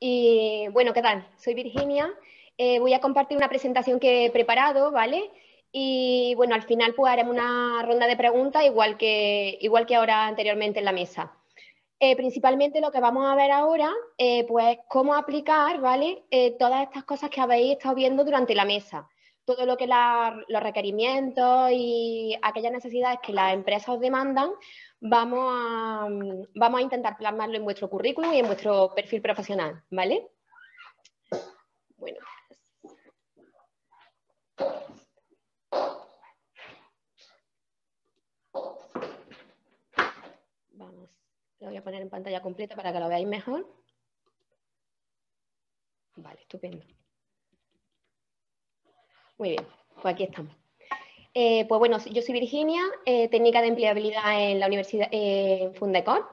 Y bueno, ¿qué tal? Soy Virginia. Eh, voy a compartir una presentación que he preparado, ¿vale? Y bueno, al final pues haremos una ronda de preguntas igual que, igual que ahora anteriormente en la mesa. Eh, principalmente lo que vamos a ver ahora, eh, pues cómo aplicar, ¿vale? todas estas cosas que habéis estado viendo durante la mesa todo lo que los requerimientos y aquellas necesidades que las empresas os demandan, vamos a, vamos a intentar plasmarlo en vuestro currículum y en vuestro perfil profesional, ¿vale? Bueno. Vamos, lo voy a poner en pantalla completa para que lo veáis mejor. Vale, estupendo. Muy bien, pues aquí estamos. Eh, pues bueno, yo soy Virginia, eh, técnica de empleabilidad en la Universidad eh, Fundecor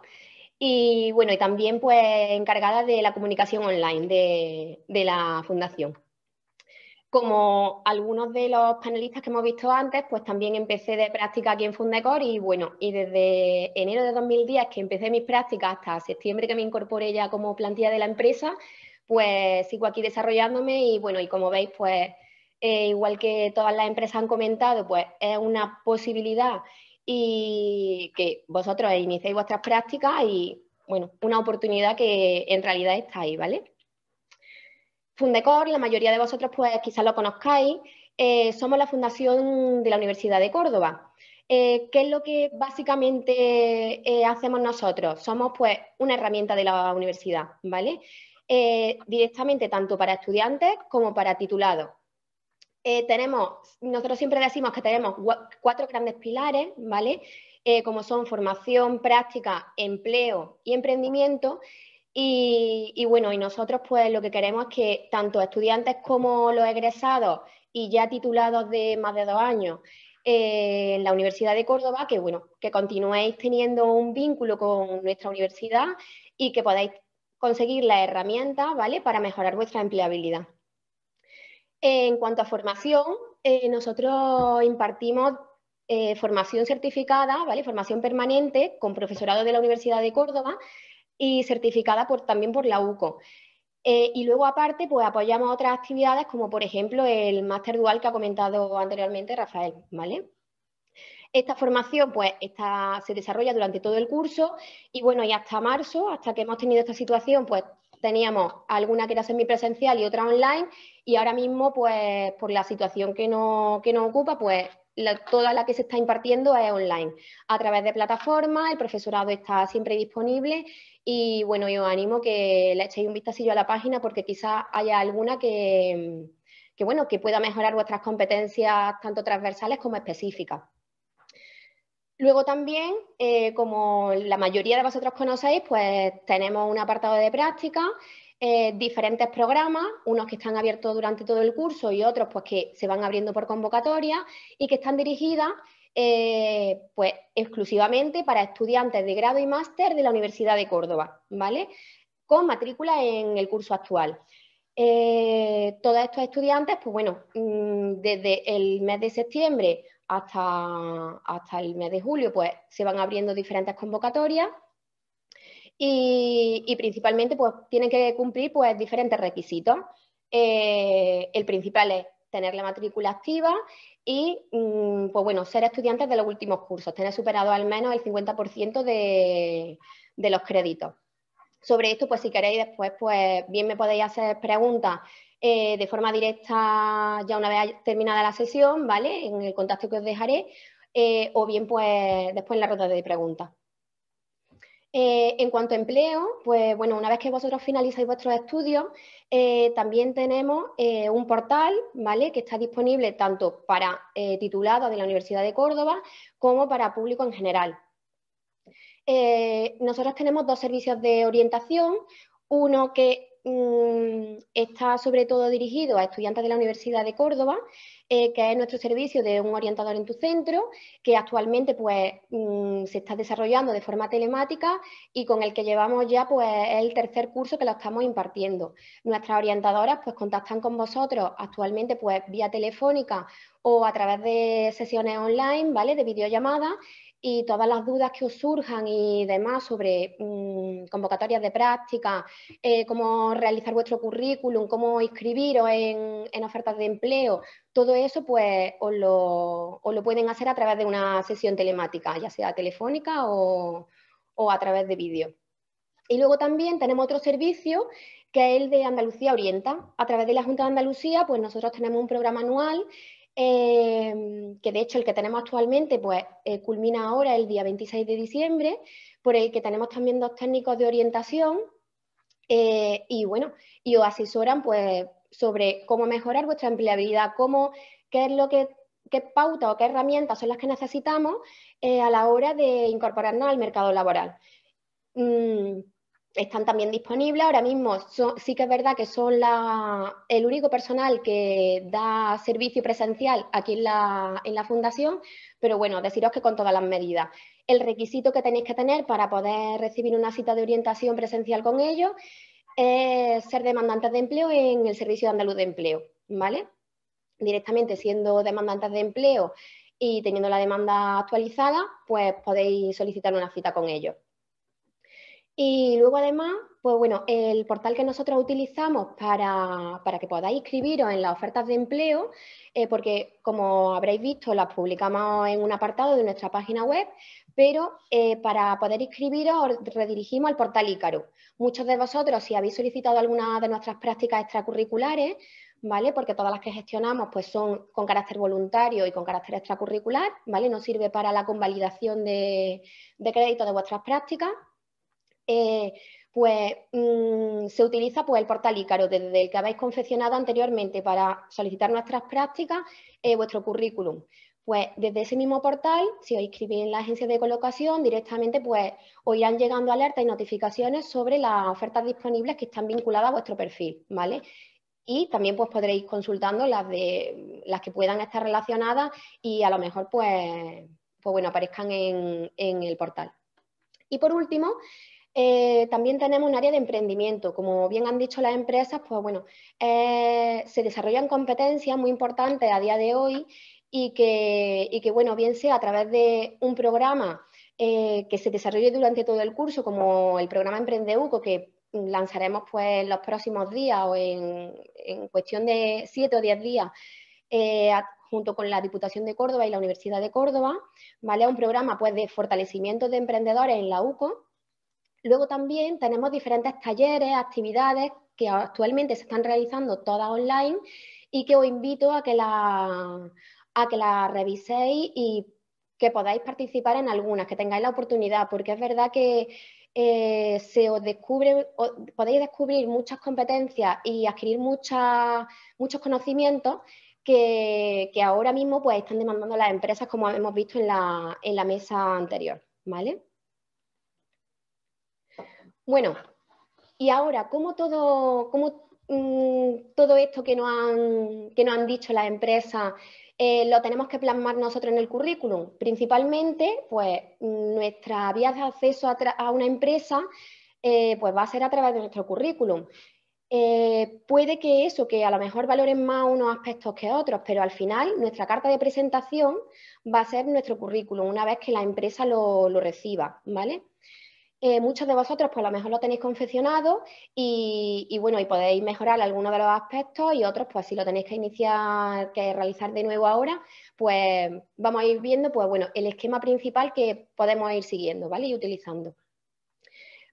y bueno, y también pues encargada de la comunicación online de, de la fundación. Como algunos de los panelistas que hemos visto antes, pues también empecé de práctica aquí en Fundecor y bueno, y desde enero de 2010 que empecé mis prácticas hasta septiembre que me incorporé ya como plantilla de la empresa, pues sigo aquí desarrollándome y bueno, y como veis, pues eh, igual que todas las empresas han comentado, pues es una posibilidad y que vosotros iniciéis vuestras prácticas y, bueno, una oportunidad que en realidad está ahí, ¿vale? Fundecor, la mayoría de vosotros pues quizás lo conozcáis, eh, somos la fundación de la Universidad de Córdoba. Eh, ¿Qué es lo que básicamente hacemos nosotros? Somos pues una herramienta de la universidad, ¿vale? directamente tanto para estudiantes como para titulados. Eh, tenemos, nosotros siempre decimos que tenemos cuatro grandes pilares, ¿vale? Eh, como son formación, práctica, empleo y emprendimiento. Y, bueno, y nosotros pues lo que queremos es que tanto estudiantes como los egresados y ya titulados de más de dos años eh, en la Universidad de Córdoba, que bueno, que continuéis teniendo un vínculo con nuestra universidad y que podáis conseguir la herramientas, ¿vale? Para mejorar vuestra empleabilidad en cuanto a formación, eh, nosotros impartimos eh, formación certificada, ¿vale? formación permanente con profesorado de la Universidad de Córdoba y certificada también por la UCO. Eh, y luego aparte, pues apoyamos otras actividades como por ejemplo el máster dual que ha comentado anteriormente Rafael, ¿vale? Esta formación pues se desarrolla durante todo el curso y bueno, y hasta marzo, hasta que hemos tenido esta situación, pues teníamos alguna que era semipresencial y otra online, y ahora mismo, pues, por la situación que, nos ocupa, pues toda la que se está impartiendo es online. A través de plataforma el profesorado está siempre disponible y bueno, yo animo que le echéis un vistacillo a la página porque quizás haya alguna que, bueno, que pueda mejorar vuestras competencias tanto transversales como específicas. Luego también, eh, como la mayoría de vosotros conocéis, pues tenemos un apartado de práctica, eh, diferentes programas, unos que están abiertos durante todo el curso y otros pues que se van abriendo por convocatoria y que están dirigidas eh, pues exclusivamente para estudiantes de grado y máster de la Universidad de Córdoba, ¿vale? Con matrícula en el curso actual. todos estos estudiantes, pues bueno, mm, desde el mes de septiembre hasta, el mes de julio, pues se van abriendo diferentes convocatorias y, principalmente pues tienen que cumplir pues diferentes requisitos. Eh, el principal es tener la matrícula activa y mm, pues bueno, ser estudiantes de los últimos cursos, tener superado al menos el 50% de, de los créditos. Sobre esto, pues si queréis después, pues bien me podéis hacer preguntas eh, de forma directa ya una vez terminada la sesión, ¿vale? En el contacto que os dejaré, eh, o bien pues después en la ronda de preguntas. Eh, en cuanto a empleo, pues bueno, una vez que vosotros finalizáis vuestros estudios, también tenemos un portal, ¿vale? Que está disponible tanto para titulados de la Universidad de Córdoba como para público en general. nosotros tenemos dos servicios de orientación, uno que está sobre todo dirigido a estudiantes de la Universidad de Córdoba, eh, que es nuestro servicio de un orientador en tu centro, que actualmente pues, mm, se está desarrollando de forma telemática y con el que llevamos ya pues, el tercer curso que lo estamos impartiendo. Nuestras orientadoras pues, contactan con vosotros actualmente pues, vía telefónica o a través de sesiones online, ¿vale? De videollamada y todas las dudas que os surjan y demás sobre mm, convocatorias de práctica, eh, cómo realizar vuestro currículum, cómo inscribiros en, ofertas de empleo, todo eso pues os lo, pueden hacer a través de una sesión telemática, ya sea telefónica o, o a través de vídeo. Y luego también tenemos otro servicio que es el de Andalucía Orienta. A través de la Junta de Andalucía, pues nosotros tenemos un programa anual Em, que de hecho el que tenemos actualmente pues, eh, culmina ahora el día 26 de diciembre, por el que tenemos también dos técnicos de orientación eh, y bueno, y os asesoran pues, sobre cómo mejorar vuestra empleabilidad, cómo, qué es lo que qué pauta o qué herramientas son las que necesitamos eh, a la hora de incorporarnos al mercado laboral. Mm, están también disponibles. Ahora mismo sí que es verdad que son el único personal que da servicio presencial aquí en la, en la, fundación, pero bueno, deciros que con todas las medidas. El requisito que tenéis que tener para poder recibir una cita de orientación presencial con ellos es ser demandantes de empleo en el Servicio de Andaluz de Empleo, ¿vale? Directamente siendo demandantes de empleo y teniendo la demanda actualizada, pues podéis solicitar una cita con ellos. Y luego además, pues bueno, el portal que nosotros utilizamos para, que podáis inscribiros en las ofertas de empleo, eh, porque como habréis visto, las publicamos en un apartado de nuestra página web, pero eh, para poder inscribiros redirigimos al portal Ícaro. Muchos de vosotros, si habéis solicitado alguna de nuestras prácticas extracurriculares, ¿vale? Porque todas las que gestionamos pues, son con carácter voluntario y con carácter extracurricular, ¿vale? No sirve para la convalidación de, de crédito de vuestras prácticas. Eh, pues mm, se utiliza pues, el portal Ícaro, desde el que habéis confeccionado anteriormente para solicitar nuestras prácticas, eh, vuestro currículum. Pues desde ese mismo portal, si os inscribís en la agencia de colocación, directamente pues os irán llegando alertas y notificaciones sobre las ofertas disponibles que están vinculadas a vuestro perfil, ¿vale? Y también pues podréis consultando las de las que puedan estar relacionadas y a lo mejor pues, pues bueno, aparezcan en, en el portal. Y por último, eh, también tenemos un área de emprendimiento. Como bien han dicho las empresas, pues bueno, eh, se desarrollan competencias muy importantes a día de hoy y que, bueno, bien sea a través de un programa eh, que se desarrolle durante todo el curso, como el programa Emprendeuco, que lanzaremos pues en los próximos días o en, cuestión de siete o diez días, junto con la Diputación de Córdoba y la Universidad de Córdoba, ¿vale? Un programa pues de fortalecimiento de emprendedores en la UCO, Luego también tenemos diferentes talleres, actividades que actualmente se están realizando todas online y que os invito a que la, a que la reviséis y que podáis participar en algunas, que tengáis la oportunidad, porque es verdad que eh, se os descubre, podéis descubrir muchas competencias y adquirir muchos conocimientos que, ahora mismo pues, están demandando las empresas, como hemos visto en la, en la mesa anterior. ¿Vale? Bueno, y ahora, ¿cómo todo, mm, esto que nos han, que han dicho las empresas eh, lo tenemos que plasmar nosotros en el currículum? Principalmente, pues nuestra vía de acceso a, una empresa eh, pues va a ser a través de nuestro currículum. Eh, puede que eso, que a lo mejor valoren más unos aspectos que otros, pero al final nuestra carta de presentación va a ser nuestro currículum una vez que la empresa lo, lo reciba, ¿vale? Eh, muchos de vosotros pues a lo mejor lo tenéis confeccionado y, bueno, y podéis mejorar algunos de los aspectos y otros pues si lo tenéis que iniciar, que realizar de nuevo ahora, pues vamos a ir viendo pues bueno, el esquema principal que podemos ir siguiendo, ¿vale? Y utilizando.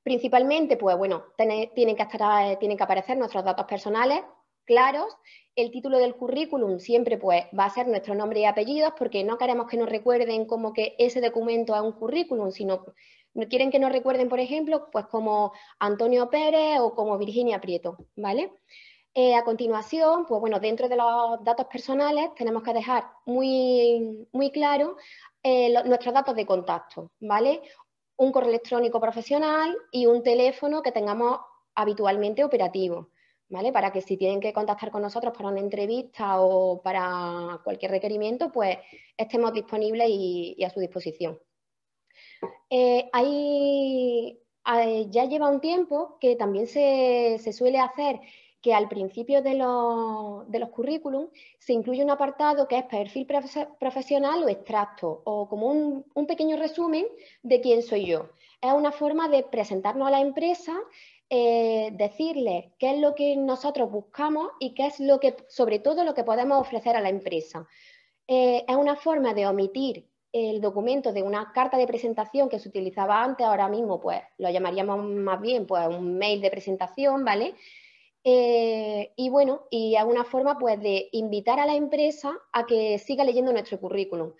Principalmente, pues bueno, tienen, que estar, eh, tienen que aparecer nuestros datos personales claros. El título del currículum siempre pues, va a ser nuestro nombre y apellidos porque no queremos que nos recuerden como que ese documento es un currículum, sino quieren que nos recuerden, por ejemplo, pues como Antonio Pérez o como Virginia Prieto, ¿vale? Eh, a continuación, pues bueno, dentro de los datos personales tenemos que dejar muy, muy claro eh, nuestros datos de contacto, ¿vale? Un correo electrónico profesional y un teléfono que tengamos habitualmente operativo, ¿vale? Para que si tienen que contactar con nosotros para una entrevista o para cualquier requerimiento, pues estemos disponibles y a su disposición. Eh, eh, ya lleva un tiempo que también se, suele hacer que al principio de los, currículums currículum se incluye un apartado que es perfil profesional o extracto, o como un, pequeño resumen de quién soy yo. Es una forma de presentarnos a la empresa, eh, decirle qué es lo que nosotros buscamos y qué es lo que, sobre todo, lo que podemos ofrecer a la empresa. es una forma de omitir el documento de una carta de presentación que se utilizaba antes, ahora mismo pues lo llamaríamos más bien pues un mail de presentación, ¿vale? Eh, y bueno, y alguna forma pues de invitar a la empresa a que siga leyendo nuestro currículum.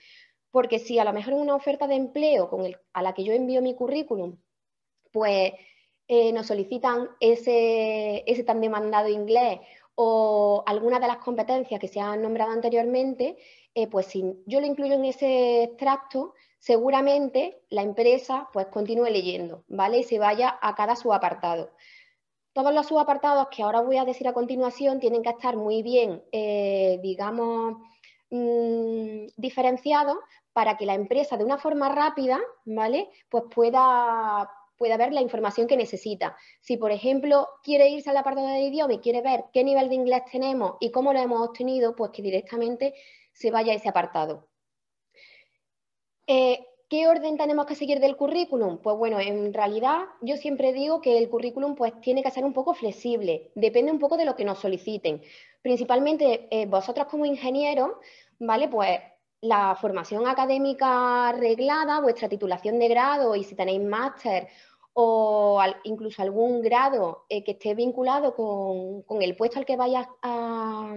Porque si a lo mejor en una oferta de empleo con a la que yo envío mi currículum, pues eh, nos solicitan ese, ese tan demandado inglés o alguna de las competencias que se han nombrado anteriormente, eh, pues si yo lo incluyo en ese extracto, seguramente la empresa pues continúe leyendo, ¿vale? Y se vaya a cada subapartado. Todos los subapartados que ahora voy a decir a continuación tienen que estar muy bien, eh, digamos, mm, diferenciados para que la empresa de una forma rápida, ¿vale? Pues pueda pueda ver la información que necesita. Si, por ejemplo, quiere irse al apartado de idioma y quiere ver qué nivel de inglés tenemos y cómo lo hemos obtenido, pues que directamente se vaya a ese apartado. Eh, ¿Qué orden tenemos que seguir del currículum? Pues bueno, en realidad yo siempre digo que el currículum pues tiene que ser un poco flexible, depende un poco de lo que nos soliciten. Principalmente eh, vosotros como ingenieros, ¿vale? Pues la formación académica reglada, vuestra titulación de grado y si tenéis máster o incluso algún grado eh, que esté vinculado con, el puesto al que vayas a,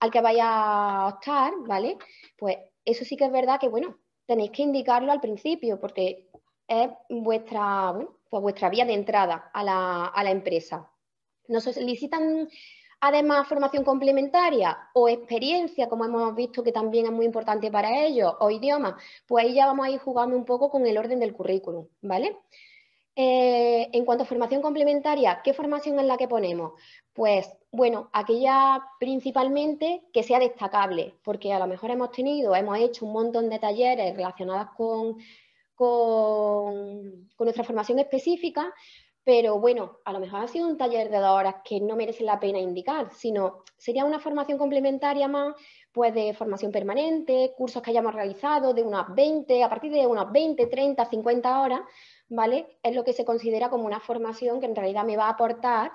al que vaya a optar, ¿vale? Pues eso sí que es verdad que, bueno, tenéis que indicarlo al principio porque es vuestra, pues vuestra vía de entrada a la, a la empresa. Nos solicitan además formación complementaria o experiencia, como hemos visto que también es muy importante para ellos, o idioma, pues ahí ya vamos a ir jugando un poco con el orden del currículum, ¿vale? Eh, en cuanto a formación complementaria, ¿qué formación es la que ponemos? Pues bueno, aquella principalmente que sea destacable, porque a lo mejor hemos tenido, hemos hecho un montón de talleres relacionados con, nuestra formación específica, pero bueno, a lo mejor ha sido un taller de dos horas que no merece la pena indicar, sino sería una formación complementaria más, pues de formación permanente, cursos que hayamos realizado de unas 20, a partir de unas 20, 30, 50 horas, ¿vale? Es lo que se considera como una formación que en realidad me va a aportar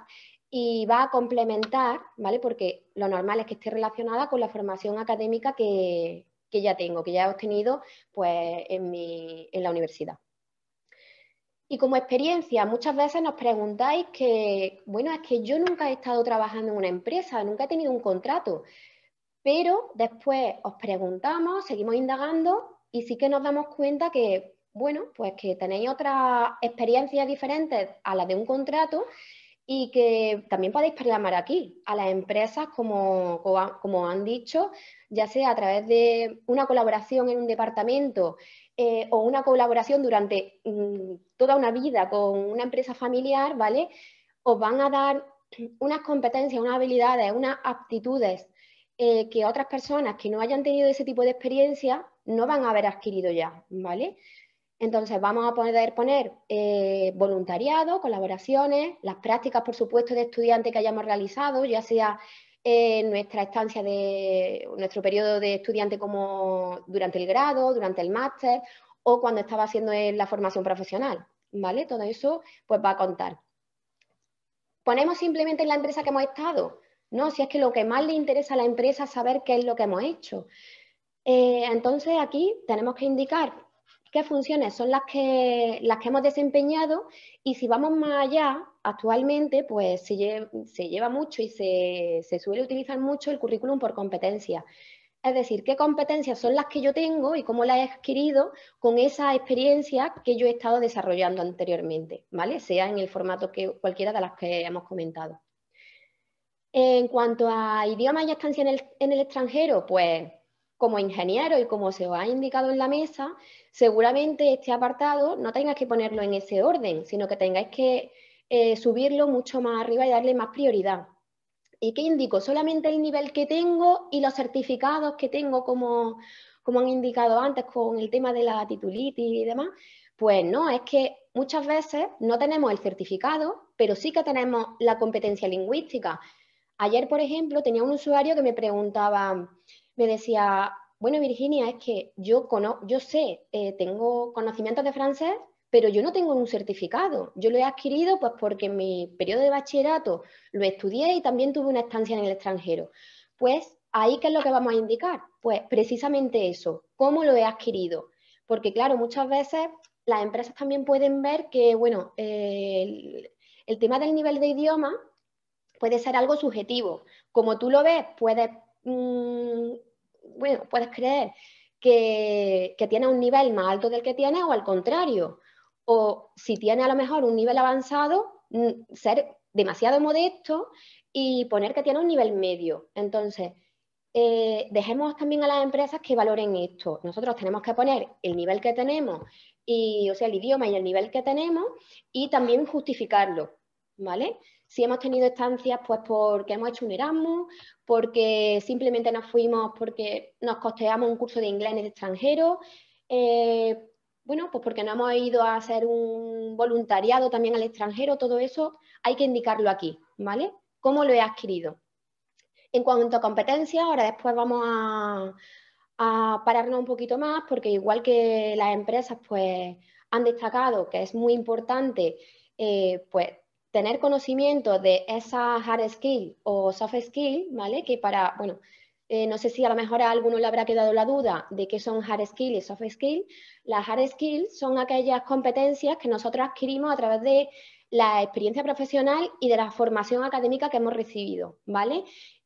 y va a complementar, ¿vale? Porque lo normal es que esté relacionada con la formación académica que, ya tengo, que ya he obtenido pues, en, mi, en la universidad. Y como experiencia, muchas veces nos preguntáis que, bueno, es que yo nunca he estado trabajando en una empresa, nunca he tenido un contrato, pero después os preguntamos, seguimos indagando y sí que nos damos cuenta que bueno, pues que tenéis otras experiencias diferentes a las de un contrato y que también podéis programar aquí a las empresas, como, como han dicho, ya sea a través de una colaboración en un departamento eh, o una colaboración durante mm, toda una vida con una empresa familiar, ¿vale? Os van a dar unas competencias, unas habilidades, unas aptitudes eh, que otras personas que no hayan tenido ese tipo de experiencia no van a haber adquirido ya, ¿vale? Entonces vamos a poder poner eh, voluntariado, colaboraciones, las prácticas, por supuesto, de estudiante que hayamos realizado, ya sea en nuestra estancia de nuestro periodo de estudiante como durante el grado, durante el máster o cuando estaba haciendo la formación profesional, ¿vale? Todo eso pues va a contar. Ponemos simplemente en la empresa que hemos estado, ¿no? Si es que lo que más le interesa a la empresa es saber qué es lo que hemos hecho. Eh, entonces aquí tenemos que indicar qué funciones son las que, las que hemos desempeñado y si vamos más allá, actualmente pues se, lleva mucho y se, suele utilizar mucho el currículum por competencia. Es decir, qué competencias son las que yo tengo y cómo las he adquirido con esa experiencia que yo he estado desarrollando anteriormente, ¿vale? Sea en el formato que cualquiera de las que hemos comentado. En cuanto a idiomas y estancia en el, en el extranjero, pues como ingeniero y como se os ha indicado en la mesa, seguramente este apartado no tengáis que ponerlo en ese orden, sino que tengáis que eh, subirlo mucho más arriba y darle más prioridad. ¿Y qué indico? Solamente el nivel que tengo y los certificados que tengo, como, como han indicado antes con el tema de la titulitis y demás. Pues no, es que muchas veces no tenemos el certificado, pero sí que tenemos la competencia lingüística. Ayer, por ejemplo, tenía un usuario que me preguntaba, me decía, bueno, Virginia, es que yo, cono yo sé, eh, tengo conocimientos de francés, pero yo no tengo un certificado. Yo lo he adquirido pues porque en mi periodo de bachillerato lo estudié y también tuve una estancia en el extranjero. Pues ahí, ¿qué es lo que vamos a indicar? Pues precisamente eso, cómo lo he adquirido. Porque claro, muchas veces las empresas también pueden ver que, bueno, el, tema del nivel de idioma puede ser algo subjetivo. Como tú lo ves, puedes mm, bueno, puedes creer que, tiene un nivel más alto del que tiene o al contrario. O si tiene a lo mejor un nivel avanzado, ser demasiado modesto y poner que tiene un nivel medio. Entonces, eh, dejemos también a las empresas que valoren esto. Nosotros tenemos que poner el nivel que tenemos, y, o sea, el idioma y el nivel que tenemos, y también justificarlo, ¿vale? Si hemos tenido estancias, pues porque hemos hecho un Erasmus, porque simplemente nos fuimos porque nos costeamos un curso de inglés en el extranjero, eh, bueno, pues porque no hemos ido a hacer un voluntariado también al extranjero, todo eso hay que indicarlo aquí, ¿vale? ¿Cómo lo he adquirido? En cuanto a competencias, ahora después vamos a, pararnos un poquito más, porque igual que las empresas, pues han destacado que es muy importante eh, pues, tener conocimiento de esas hard skill o soft skill, ¿vale? Que para, bueno, eh, no sé si a lo mejor a alguno le habrá quedado la duda de qué son hard skills y soft skill. Las hard skills son aquellas competencias que nosotros adquirimos a través de la experiencia profesional y de la formación académica que hemos recibido, ¿vale?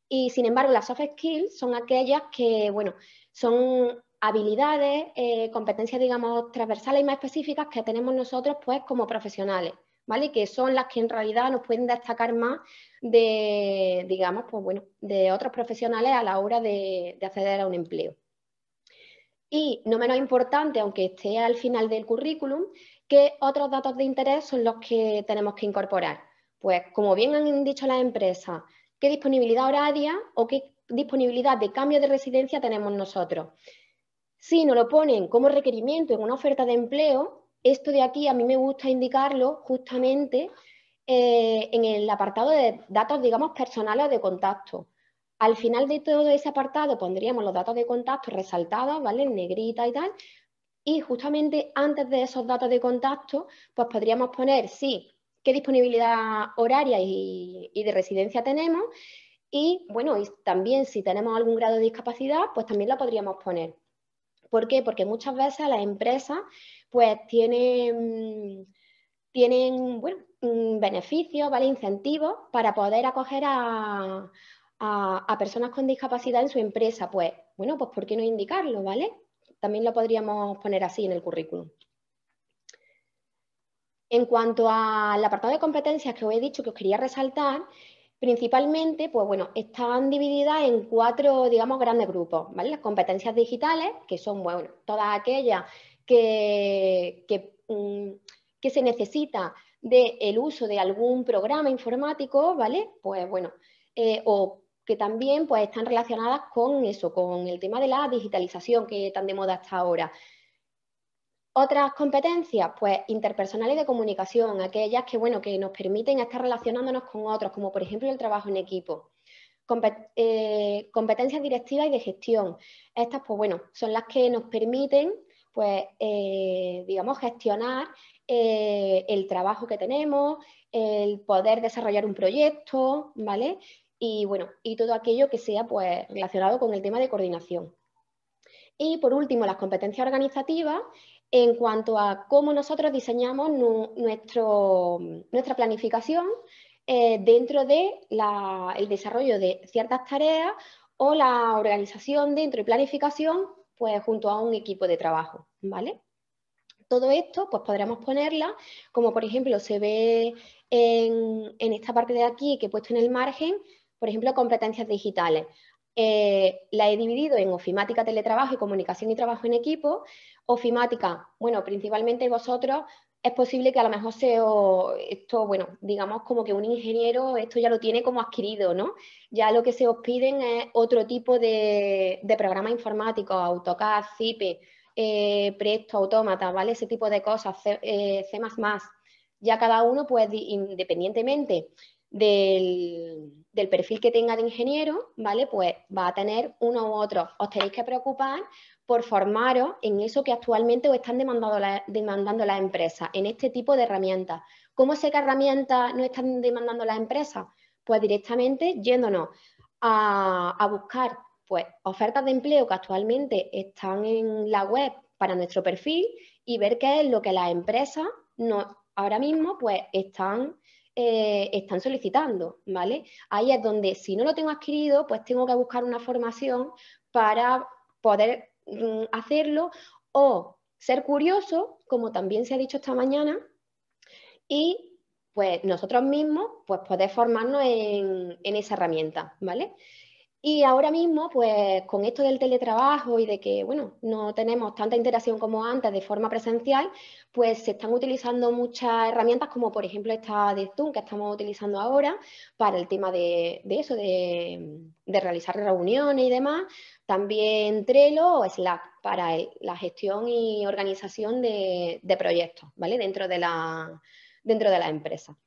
Y sin embargo, las soft skills son aquellas que, bueno, son habilidades, eh, competencias, digamos, transversales y más específicas que tenemos nosotros, pues, como profesionales. Que son las que en realidad nos pueden destacar más de, digamos, pues bueno, de otros profesionales a la hora de, de acceder a un empleo. Y no menos importante, aunque esté al final del currículum, ¿qué otros datos de interés son los que tenemos que incorporar? Pues como bien han dicho las empresas, ¿qué disponibilidad horaria o qué disponibilidad de cambio de residencia tenemos nosotros? Si nos lo ponen como requerimiento en una oferta de empleo, esto de aquí a mí me gusta indicarlo justamente eh, en el apartado de datos, digamos, personales de contacto. Al final de todo ese apartado pondríamos los datos de contacto resaltados, ¿vale? En negrita y tal. Y justamente antes de esos datos de contacto, pues podríamos poner, sí, qué disponibilidad horaria y, de residencia tenemos. Y bueno, y también si tenemos algún grado de discapacidad, pues también lo podríamos poner. ¿Por qué? Porque muchas veces las empresas pues tienen, tienen bueno, beneficios, ¿vale? incentivos para poder acoger a, personas con discapacidad en su empresa. Pues bueno, pues ¿por qué no indicarlo? ¿vale? También lo podríamos poner así en el currículum. En cuanto al apartado de competencias que os he dicho que os quería resaltar, principalmente, pues bueno, están divididas en cuatro, digamos, grandes grupos, ¿vale? Las competencias digitales, que son, bueno, todas aquellas Mm, que, se necesita del uso de algún programa informático, ¿vale? Pues bueno, eh, o que también pues, están relacionadas con eso, con el tema de la digitalización que tan de moda hasta ahora. Otras competencias, pues interpersonales de comunicación, aquellas que, bueno, que nos permiten estar relacionándonos con otros, como por ejemplo el trabajo en equipo. Eh, competencias directivas y de gestión. Estas, pues bueno, son las que nos permiten pues, eh, digamos, gestionar eh, el trabajo que tenemos, el poder desarrollar un proyecto, ¿vale? Y bueno, y todo aquello que sea pues, relacionado con el tema de coordinación. Y por último, las competencias organizativas en cuanto a cómo nosotros diseñamos nuestro, nuestra planificación eh, dentro del desarrollo de ciertas tareas o la organización dentro y planificación pues junto a un equipo de trabajo, ¿vale? Todo esto pues podremos ponerla, como por ejemplo se ve en, esta parte de aquí que he puesto en el margen, por ejemplo, competencias digitales. Eh, la he dividido en ofimática, teletrabajo y comunicación y trabajo en equipo. Ofimática, bueno, principalmente vosotros es posible que a lo mejor sea esto, bueno, digamos como que un ingeniero esto ya lo tiene como adquirido, ¿no? Ya lo que se os piden es otro tipo de, de programas informático, AutoCAD, CIPE, eh, Presto, Autómata, ¿vale? Ese tipo de cosas, C, eh, Ya cada uno, pues independientemente del, del, perfil que tenga de ingeniero, ¿vale? Pues va a tener uno u otro. Os tenéis que preocupar por formaros en eso que actualmente os están demandando, demandando las empresas, en este tipo de herramientas. ¿Cómo sé qué herramientas nos están demandando las empresas? Pues directamente yéndonos a, buscar pues, ofertas de empleo que actualmente están en la web para nuestro perfil y ver qué es lo que las empresas no, ahora mismo pues, están eh, están solicitando, ¿vale? Ahí es donde si no lo tengo adquirido, pues tengo que buscar una formación para poder Mm, hacerlo o ser curioso, como también se ha dicho esta mañana, y pues nosotros mismos pues poder formarnos en, en esa herramienta, ¿vale? Y ahora mismo, pues con esto del teletrabajo y de que, bueno, no tenemos tanta interacción como antes de forma presencial, pues se están utilizando muchas herramientas como por ejemplo esta de Zoom que estamos utilizando ahora para el tema de, de eso, de, de, realizar reuniones y demás. También Trello o Slack para eh, la gestión y organización de, de proyectos, ¿vale? Dentro de la, dentro de la empresa.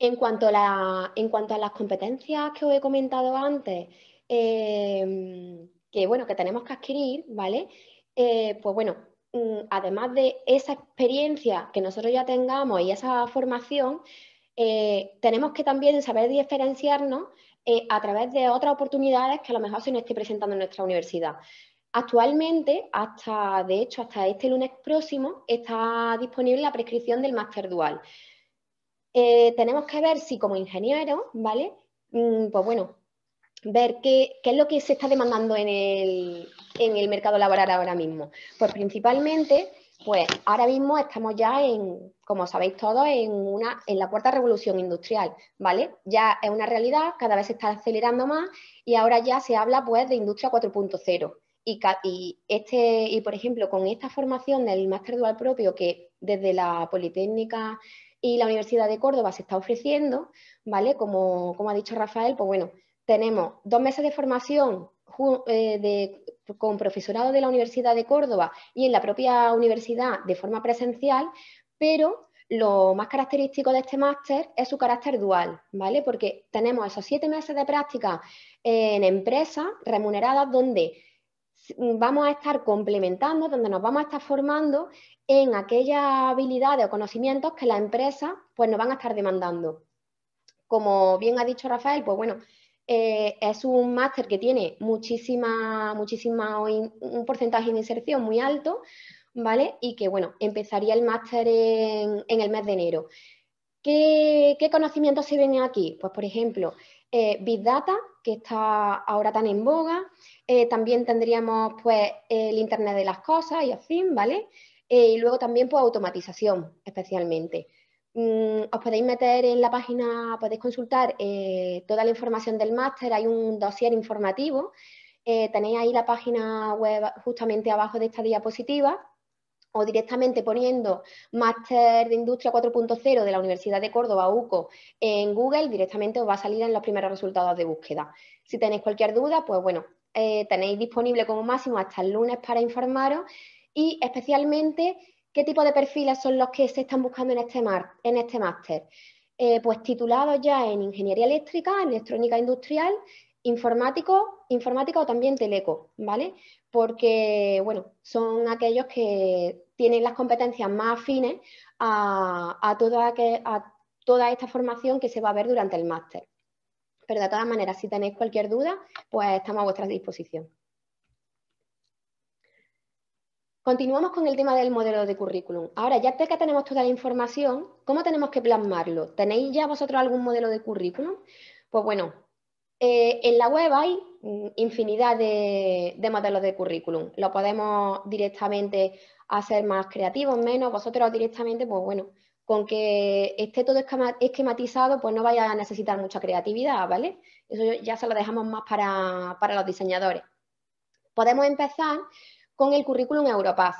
En cuanto a, las competencias que os he comentado antes, em, que bueno, que tenemos que adquirir, ¿vale? Eh, pues bueno, mm, además de esa experiencia que nosotros ya tengamos y esa formación, eh, tenemos que también saber diferenciarnos eh, a través de otras oportunidades que a lo mejor se nos esté presentando en nuestra universidad. Actualmente, hasta de hecho, hasta este lunes próximo, está disponible la prescripción del máster dual. Eh, tenemos que ver si como ingeniero, ¿vale? Mm, pues bueno, ver qué, es lo que se está demandando en el, mercado laboral ahora mismo. Pues principalmente, pues ahora mismo estamos ya en, como sabéis todos, en, una, en la cuarta revolución industrial, ¿vale? Ya es una realidad, cada vez se está acelerando más y ahora ya se habla pues de industria 4.0. Y, y, este, y por ejemplo, con esta formación del máster dual propio que desde la Politécnica y la Universidad de Córdoba se está ofreciendo, ¿vale? Como, ha dicho Rafael, pues bueno, tenemos dos meses de formación eh, con profesorado de la Universidad de Córdoba y en la propia universidad de forma presencial, pero lo más característico de este máster es su carácter dual, ¿vale? Porque tenemos esos siete meses de práctica en empresas remuneradas donde vamos a estar complementando, donde nos vamos a estar formando en aquellas habilidades o conocimientos que la empresa pues, nos van a estar demandando. Como bien ha dicho Rafael, pues bueno, eh, es un máster que tiene muchísima, muchísima, un porcentaje de inserción muy alto, ¿vale? Y que bueno, empezaría el máster en, el mes de enero. ¿Qué, conocimientos se ven aquí? Pues por ejemplo, eh, Big Data, que está ahora tan en boga. Eh, también tendríamos pues el Internet de las cosas y así, ¿vale? Eh, y luego también pues automatización especialmente. Mm, os podéis meter en la página, podéis consultar eh, toda la información del máster, hay un dossier informativo. tenéis ahí la página web justamente abajo de esta diapositiva directamente poniendo máster de industria 4.0 de la Universidad de Córdoba, UCO, en Google, directamente os va a salir en los primeros resultados de búsqueda. Si tenéis cualquier duda, pues bueno, eh, tenéis disponible como máximo hasta el lunes para informaros y especialmente qué tipo de perfiles son los que se están buscando en este, en este máster. Eh, pues titulados ya en Ingeniería Eléctrica, Electrónica Industrial, Informático, Informática o también Teleco, ¿vale? Porque, bueno, son aquellos que tienen las competencias más afines a, toda, a toda esta formación que se va a ver durante el máster. Pero de todas maneras, si tenéis cualquier duda, pues estamos a vuestra disposición. Continuamos con el tema del modelo de currículum. Ahora, ya que tenemos toda la información, ¿cómo tenemos que plasmarlo? ¿Tenéis ya vosotros algún modelo de currículum? Pues bueno, eh, en la web hay infinidad de, de modelos de currículum. Lo podemos directamente a ser más creativos, menos, vosotros directamente, pues bueno, con que esté todo esquematizado, pues no vaya a necesitar mucha creatividad, ¿vale? Eso ya se lo dejamos más para, los diseñadores. Podemos empezar con el currículum Europass,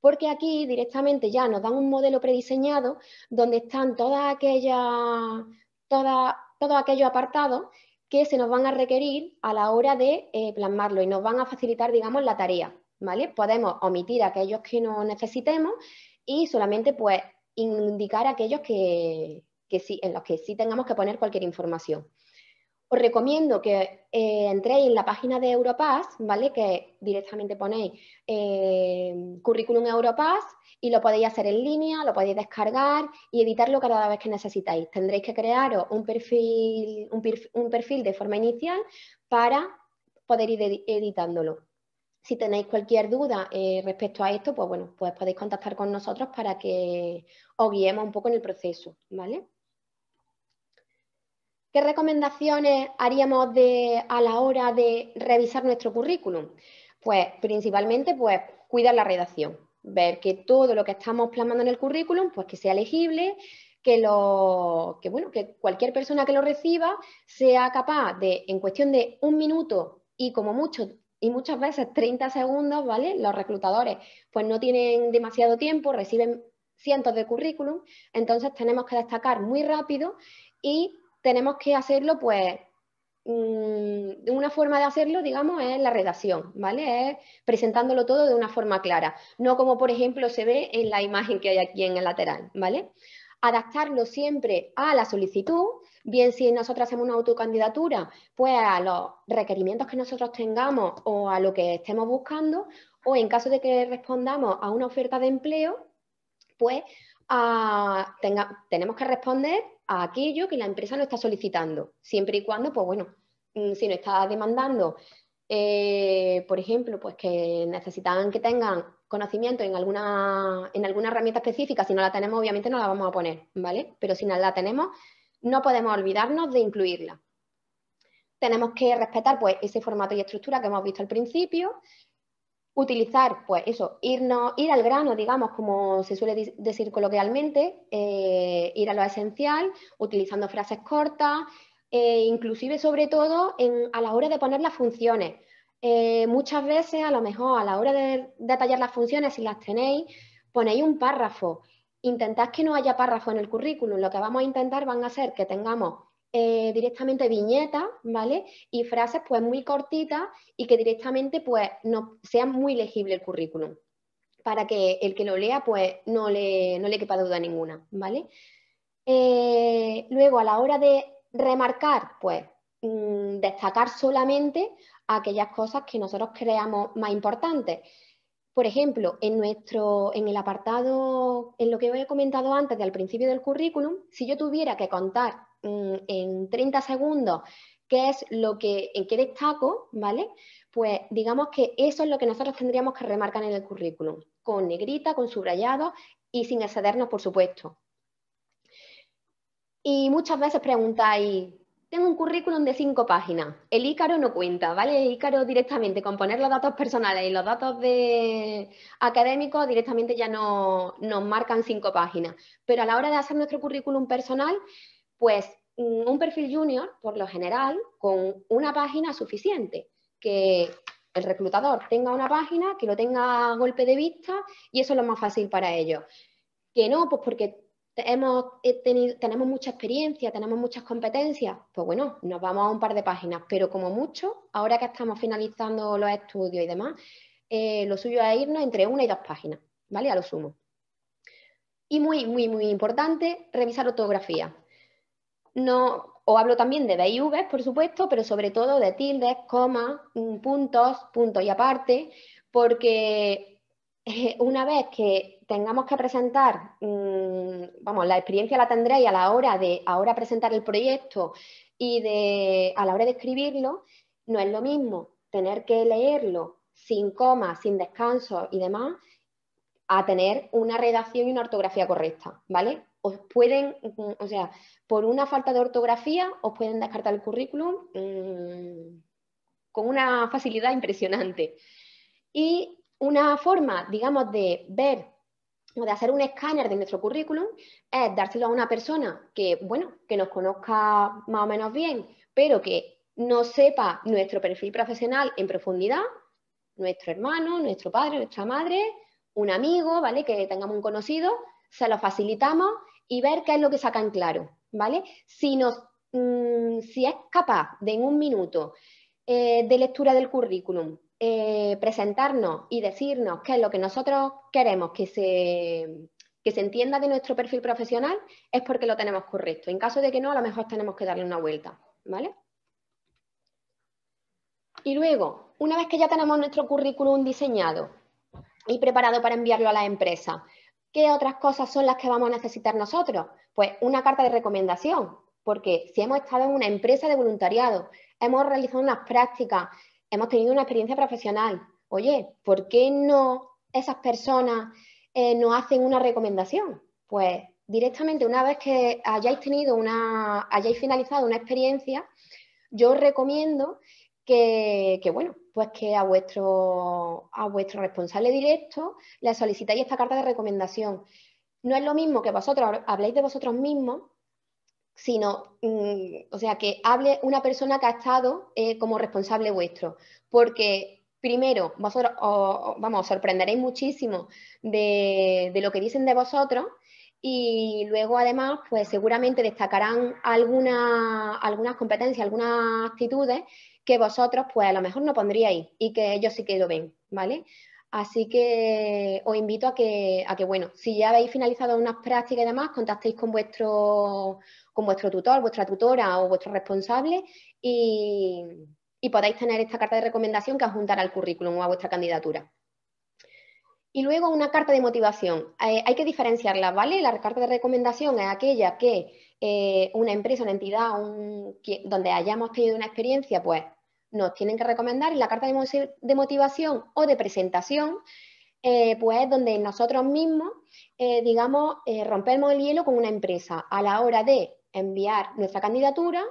porque aquí directamente ya nos dan un modelo prediseñado donde están todas aquellas, todos aquellos apartados que se nos van a requerir a la hora de eh, plasmarlo y nos van a facilitar, digamos, la tarea. Podemos omitir aquellos que no necesitemos y solamente pues indicar aquellos que, en los que sí tengamos que poner cualquier información. Os recomiendo que eh, entréis en la página de Europass, ¿vale? Que directamente ponéis eh, currículum Europass y lo podéis hacer en línea, lo podéis descargar y editarlo cada vez que necesitáis. Tendréis que crearos un perfil, un perfil de forma inicial para poder ir editándolo. Si tenéis cualquier duda eh, respecto a esto, pues bueno, pues podéis contactar con nosotros para que os guiemos un poco en el proceso, ¿vale? ¿Qué recomendaciones haríamos a la hora de revisar nuestro currículum? Pues principalmente, pues cuidar la redacción, ver que todo lo que estamos plasmando en el currículum, pues que sea legible, que, lo, bueno, que cualquier persona que lo reciba sea capaz de, en cuestión de un minuto y como mucho y muchas veces 30 segundos, ¿vale? Los reclutadores pues no tienen demasiado tiempo, reciben cientos de currículum, entonces tenemos que destacar muy rápido y tenemos que hacerlo pues mm, una forma de hacerlo, digamos, es la redacción, ¿vale? Es presentándolo todo de una forma clara, no como por ejemplo se ve en la imagen que hay aquí en el lateral, ¿vale? Adaptarlo siempre a la solicitud Bien, si nosotros hacemos una autocandidatura, pues a los requerimientos que nosotros tengamos o a lo que estemos buscando, o en caso de que respondamos a una oferta de empleo, pues ah, tenemos que responder a aquello que la empresa nos está solicitando, siempre y cuando, pues bueno, mm, si nos está demandando, eh, por ejemplo, pues que necesitan que tengan conocimiento en alguna, en alguna herramienta específica, si no la tenemos, obviamente no la vamos a poner, ¿vale? Pero si no la tenemos, no podemos olvidarnos de incluirla. Tenemos que respetar pues, ese formato y estructura que hemos visto al principio, utilizar, pues eso, irnos, ir al grano, digamos, como se suele decir coloquialmente, eh, ir a lo esencial, utilizando frases cortas, eh, inclusive sobre todo a la hora de poner las funciones. Eh, muchas veces, a lo mejor, a la hora de detallar las funciones, si las tenéis, ponéis un párrafo intentad que no haya párrafo en el currículum. Lo que vamos a intentar van a ser que tengamos eh, directamente viñetas, Y frases pues muy cortitas y que directamente pues, no, sea muy legible el currículum para que el que lo lea pues no le, quepa duda ninguna, eh, luego a la hora de remarcar pues mm, destacar solamente aquellas cosas que nosotros creamos más importantes. Por ejemplo, en, nuestro, en el apartado, en lo que he comentado antes al principio del currículum, si yo tuviera que contar mm, en 30 segundos qué es lo que, en qué destaco, ¿vale? Pues digamos que eso es lo que nosotros tendríamos que remarcar en el currículum, con negrita, con subrayado y sin excedernos, por supuesto. Y muchas veces preguntáis, tengo un currículum de cinco páginas. El Ícaro no cuenta, ¿vale? El Ícaro directamente, con poner los datos personales y los datos de académicos, directamente ya no, nos marcan cinco páginas. Pero a la hora de hacer nuestro currículum personal, pues mm, un perfil junior, por lo general, con una página suficiente. Que el reclutador tenga una página, que lo tenga a golpe de vista y eso es lo más fácil para ellos. Que no, pues porque hemos tenemos mucha experiencia, tenemos muchas competencias, pues bueno, nos vamos a un par de páginas, pero como mucho, ahora que estamos finalizando los estudios y demás, eh, lo suyo es irnos entre una y dos páginas, ¿vale? A lo sumo. Y muy, muy, muy importante, revisar ortografía. No, os hablo también de BIV, por supuesto, pero sobre todo de tildes, comas, mm, puntos, puntos y aparte, porque eh, una vez que tengamos que presentar, mm, vamos, la experiencia la tendréis a la hora de ahora presentar el proyecto y de a la hora de escribirlo, no es lo mismo tener que leerlo sin coma, sin descanso y demás, a tener una redacción y una ortografía correcta, ¿vale? Os pueden, mm, o sea, por una falta de ortografía os pueden descartar el currículum mm, con una facilidad impresionante. Y una forma, digamos, de ver de hacer un escáner de nuestro currículum es dárselo a una persona que, bueno, que nos conozca más o menos bien, pero que no sepa nuestro perfil profesional en profundidad, nuestro hermano, nuestro padre, nuestra madre, un amigo, ¿vale? Que tengamos un conocido, se lo facilitamos y ver qué es lo que sacan claro, ¿vale? Si, nos, mm, si es capaz de en un minuto eh, de lectura del currículum eh, presentarnos y decirnos qué es lo que nosotros queremos que se, que se entienda de nuestro perfil profesional, es porque lo tenemos correcto. En caso de que no, a lo mejor tenemos que darle una vuelta, ¿vale? Y luego, una vez que ya tenemos nuestro currículum diseñado y preparado para enviarlo a la empresa, ¿qué otras cosas son las que vamos a necesitar nosotros? Pues una carta de recomendación, porque si hemos estado en una empresa de voluntariado, hemos realizado unas prácticas, hemos tenido una experiencia profesional. Oye, ¿por qué no esas personas eh, nos no hacen una recomendación? Pues directamente una vez que hayáis tenido una, hayáis finalizado una experiencia, yo os recomiendo que, bueno, pues que a vuestro, a vuestro responsable directo le solicitáis esta carta de recomendación. No es lo mismo que vosotros habléis de vosotros mismos sino, mm, o sea, que hable una persona que ha estado eh, como responsable vuestro, porque primero, vosotros os, vamos, os sorprenderéis muchísimo de, de, lo que dicen de vosotros y luego además, pues seguramente destacarán alguna, algunas competencias, algunas actitudes que vosotros, pues a lo mejor no pondríais y que ellos sí que lo ven, ¿vale? Así que os invito a que, a que, bueno, si ya habéis finalizado unas prácticas y demás, contactéis con vuestro con vuestro tutor, vuestra tutora o vuestro responsable y, podáis tener esta carta de recomendación que adjuntar al currículum o a vuestra candidatura. Y luego una carta de motivación. Eh, hay que diferenciarla, ¿vale? La carta de recomendación es aquella que eh, una empresa, una entidad, un, donde hayamos tenido una experiencia, pues nos tienen que recomendar. Y la carta de, motivación o de presentación, eh, pues donde nosotros mismos, digamos, rompemos el hielo con una empresa a la hora de enviar nuestra candidatura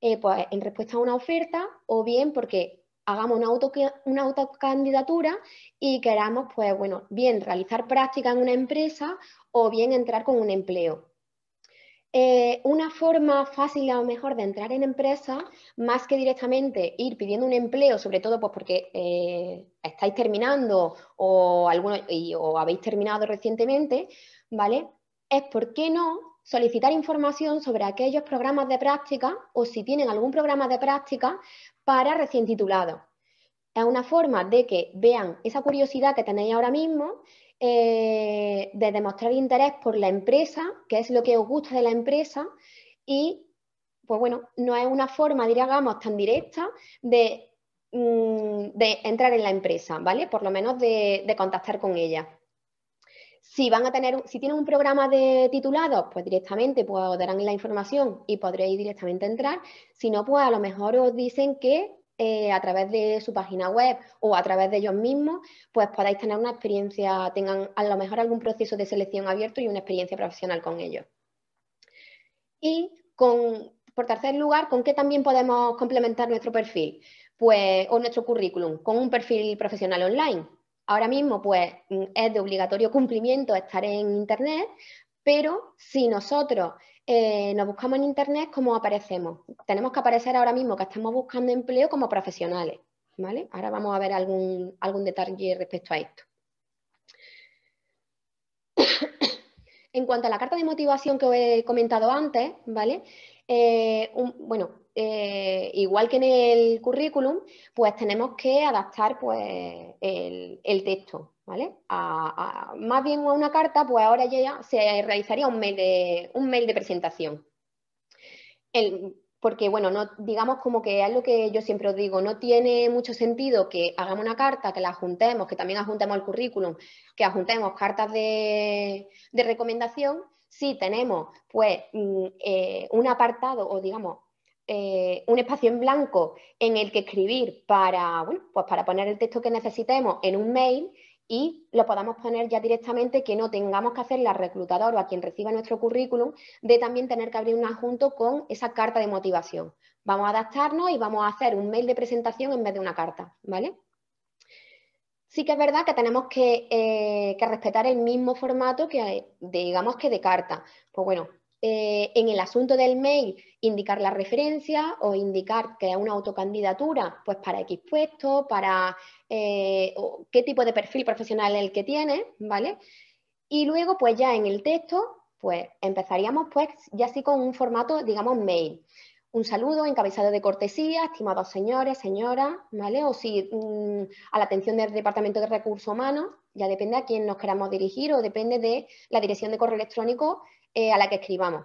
eh, pues, en respuesta a una oferta o bien porque hagamos una, autocandidatura y queramos, pues bueno, bien realizar práctica en una empresa o bien entrar con un empleo. Eh, una forma fácil a mejor de entrar en empresa, más que directamente ir pidiendo un empleo, sobre todo pues porque eh, estáis terminando o, alguno, o habéis terminado recientemente, ¿vale? Es por qué no solicitar información sobre aquellos programas de práctica o si tienen algún programa de práctica para recién titulados. Es una forma de que vean esa curiosidad que tenéis ahora mismo, eh, de demostrar interés por la empresa, que es lo que os gusta de la empresa y, pues bueno, no es una forma, digamos, tan directa mm, de, entrar en la empresa, ¿vale? Por lo menos de contactar con ella. Si van a tener, si tienen un programa de titulados, pues directamente pues, os darán la información y podréis directamente entrar. Si no, pues a lo mejor os dicen que eh, a través de su página web o a través de ellos mismos, pues podáis tener una experiencia, tengan a lo mejor algún proceso de selección abierto y una experiencia profesional con ellos. Y por tercer lugar, ¿con qué también podemos complementar nuestro perfil? Pues, o nuestro currículum, con un perfil profesional online. Ahora mismo, pues, mm, es de obligatorio cumplimiento estar en Internet, pero si nosotros eh, nos buscamos en Internet, ¿cómo aparecemos? Tenemos que aparecer ahora mismo que estamos buscando empleo como profesionales, ¿vale? Ahora vamos a ver algún, algún detalle respecto a esto. en cuanto a la carta de motivación que os he comentado antes, ¿vale? Eh, bueno, eh, igual que en el currículum, pues tenemos que adaptar pues, el, texto, ¿vale? más bien una carta, pues ahora ya se realizaría un mail de, presentación. porque, bueno, digamos como que es lo que yo siempre os digo, no tiene mucho sentido que hagamos una carta, que la juntemos, que también ajuntemos el currículum, que ajuntemos cartas de, recomendación, si tenemos pues mm, eh, un apartado o digamos eh, un espacio en blanco en el que escribir para, pues para poner el texto que necesitemos en un mail y lo podamos poner ya directamente que no tengamos que hacer la reclutador o a quien reciba nuestro currículum de también tener que abrir un adjunto con esa carta de motivación. Vamos a adaptarnos y vamos a hacer un mail de presentación en vez de una carta, ¿vale? Sí que es verdad que tenemos que, eh, que respetar el mismo formato que, digamos, que de carta. Pues bueno, eh, en el asunto del mail indicar la referencia o indicar que es una autocandidatura, pues para X puesto, para eh, qué tipo de perfil profesional es el que tiene, ¿vale? Y luego, pues ya en el texto, pues empezaríamos pues ya así con un formato, digamos, mail. Un saludo encabezado de cortesía, estimados señores, señoras, ¿vale? O si mm, a la atención del Departamento de Recursos Humanos, ya depende a quién nos queramos dirigir o depende de la dirección de correo electrónico eh, a la que escribamos.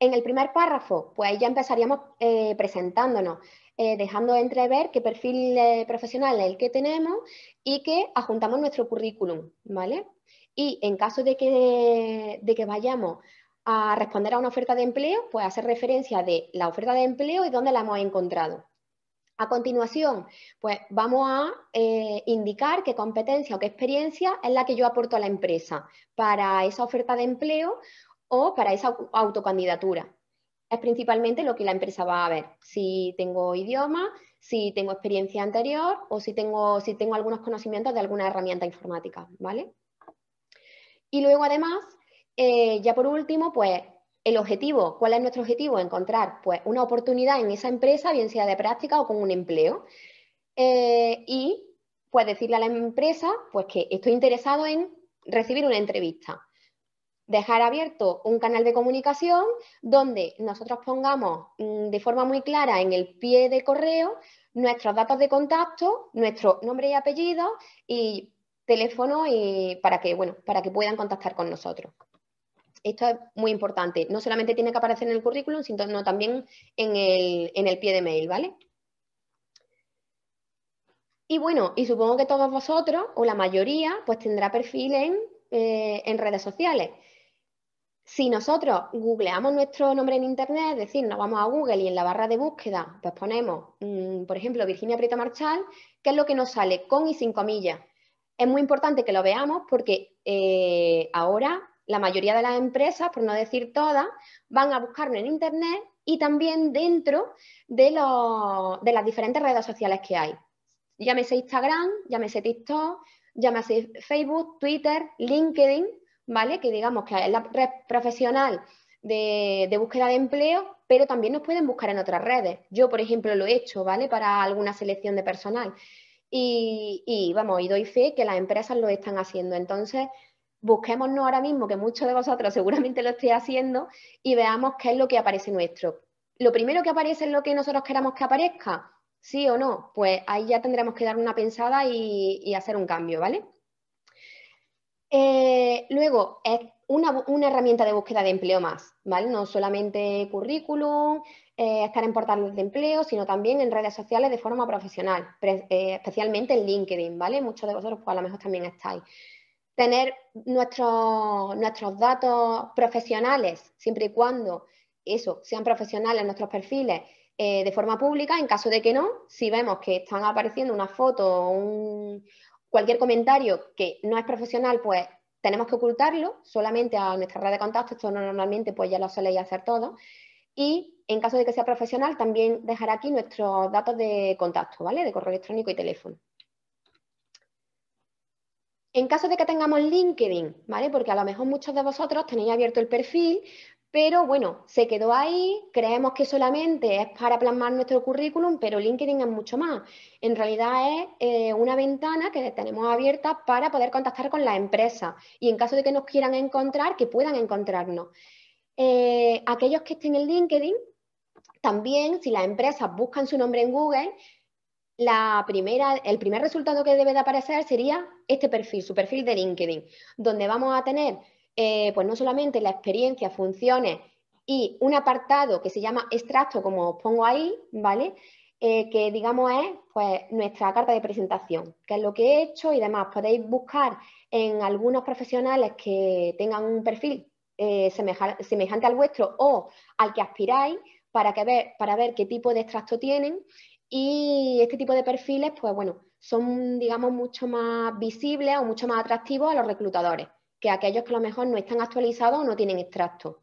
En el primer párrafo, pues ahí ya empezaríamos eh, presentándonos, eh, dejando entrever qué perfil profesional es el que tenemos y que ajuntamos nuestro currículum, ¿vale? Y en caso de que, de que vayamos a responder a una oferta de empleo, pues hacer referencia de la oferta de empleo y dónde la hemos encontrado. A continuación, pues vamos a eh, indicar qué competencia o qué experiencia es la que yo aporto a la empresa para esa oferta de empleo o para esa autocandidatura. Es principalmente lo que la empresa va a ver, si tengo idioma, si tengo experiencia anterior o si tengo, si tengo algunos conocimientos de alguna herramienta informática, ¿vale? Y luego además, eh, ya por último, pues el objetivo, ¿cuál es nuestro objetivo? Encontrar pues, una oportunidad en esa empresa, bien sea de práctica o con un empleo. Eh, y pues decirle a la empresa pues, que estoy interesado en recibir una entrevista. Dejar abierto un canal de comunicación donde nosotros pongamos mm, de forma muy clara en el pie de correo nuestros datos de contacto, nuestro nombre y apellido y teléfono y para para que puedan contactar con nosotros esto es muy importante. No solamente tiene que aparecer en el currículum, sino también en el, pie de mail, ¿vale? Y bueno, y supongo que todos vosotros, o la mayoría, pues tendrá perfil eh, en, redes sociales. Si nosotros googleamos nuestro nombre en internet, es decir, nos vamos a Google y en la barra de búsqueda, pues ponemos, mm, por ejemplo, Virginia Prieto Marchal, ¿qué es lo que nos sale? Con y sin comillas. Es muy importante que lo veamos porque eh, ahora la mayoría de las empresas, por no decir todas, van a buscarme en Internet y también dentro de, las diferentes redes sociales que hay. Llámese Instagram, llámese TikTok, llámese Facebook, Twitter, LinkedIn, ¿vale? Que digamos que es la red profesional de, búsqueda de empleo, pero también nos pueden buscar en otras redes. Yo, por ejemplo, lo he hecho, ¿vale? Para alguna selección de personal. Y, y vamos, y doy fe que las empresas lo están haciendo. Entonces, busquémonos ahora mismo, que muchos de vosotros seguramente lo estéis haciendo, y veamos qué es lo que aparece nuestro. Lo primero que aparece es lo que nosotros queramos que aparezca, sí o no, pues ahí ya tendremos que dar una pensada y, hacer un cambio, ¿vale? Eh, luego, es una, herramienta de búsqueda de empleo más, ¿vale? No solamente currículum, eh, estar en portales de empleo, sino también en redes sociales de forma profesional, eh, especialmente en LinkedIn, ¿vale? Muchos de vosotros, pues a lo mejor también estáis tener nuestros, nuestros datos profesionales, siempre y cuando eso sean profesionales nuestros perfiles eh, de forma pública. En caso de que no, si vemos que están apareciendo una foto o un, cualquier comentario que no es profesional, pues tenemos que ocultarlo solamente a nuestra red de contacto, Esto normalmente pues ya lo soléis hacer todo. Y en caso de que sea profesional, también dejar aquí nuestros datos de contacto, ¿vale? De correo electrónico y teléfono. En caso de que tengamos LinkedIn, ¿vale? Porque a lo mejor muchos de vosotros tenéis abierto el perfil, pero bueno, se quedó ahí, creemos que solamente es para plasmar nuestro currículum, pero LinkedIn es mucho más. En realidad es eh, una ventana que tenemos abierta para poder contactar con la empresa y en caso de que nos quieran encontrar, que puedan encontrarnos. Eh, aquellos que estén en LinkedIn, también si las empresas buscan su nombre en Google, la primera, el primer resultado que debe de aparecer sería este perfil, su perfil de LinkedIn, donde vamos a tener eh, pues no solamente la experiencia, funciones y un apartado que se llama extracto, como os pongo ahí, ¿vale? Eh, que digamos es pues, nuestra carta de presentación, que es lo que he hecho y demás. Podéis buscar en algunos profesionales que tengan un perfil eh, semejante al vuestro o al que aspiráis para, ver, para ver qué tipo de extracto tienen y este tipo de perfiles, pues bueno, son, digamos, mucho más visibles o mucho más atractivos a los reclutadores que aquellos que a lo mejor no están actualizados o no tienen extracto.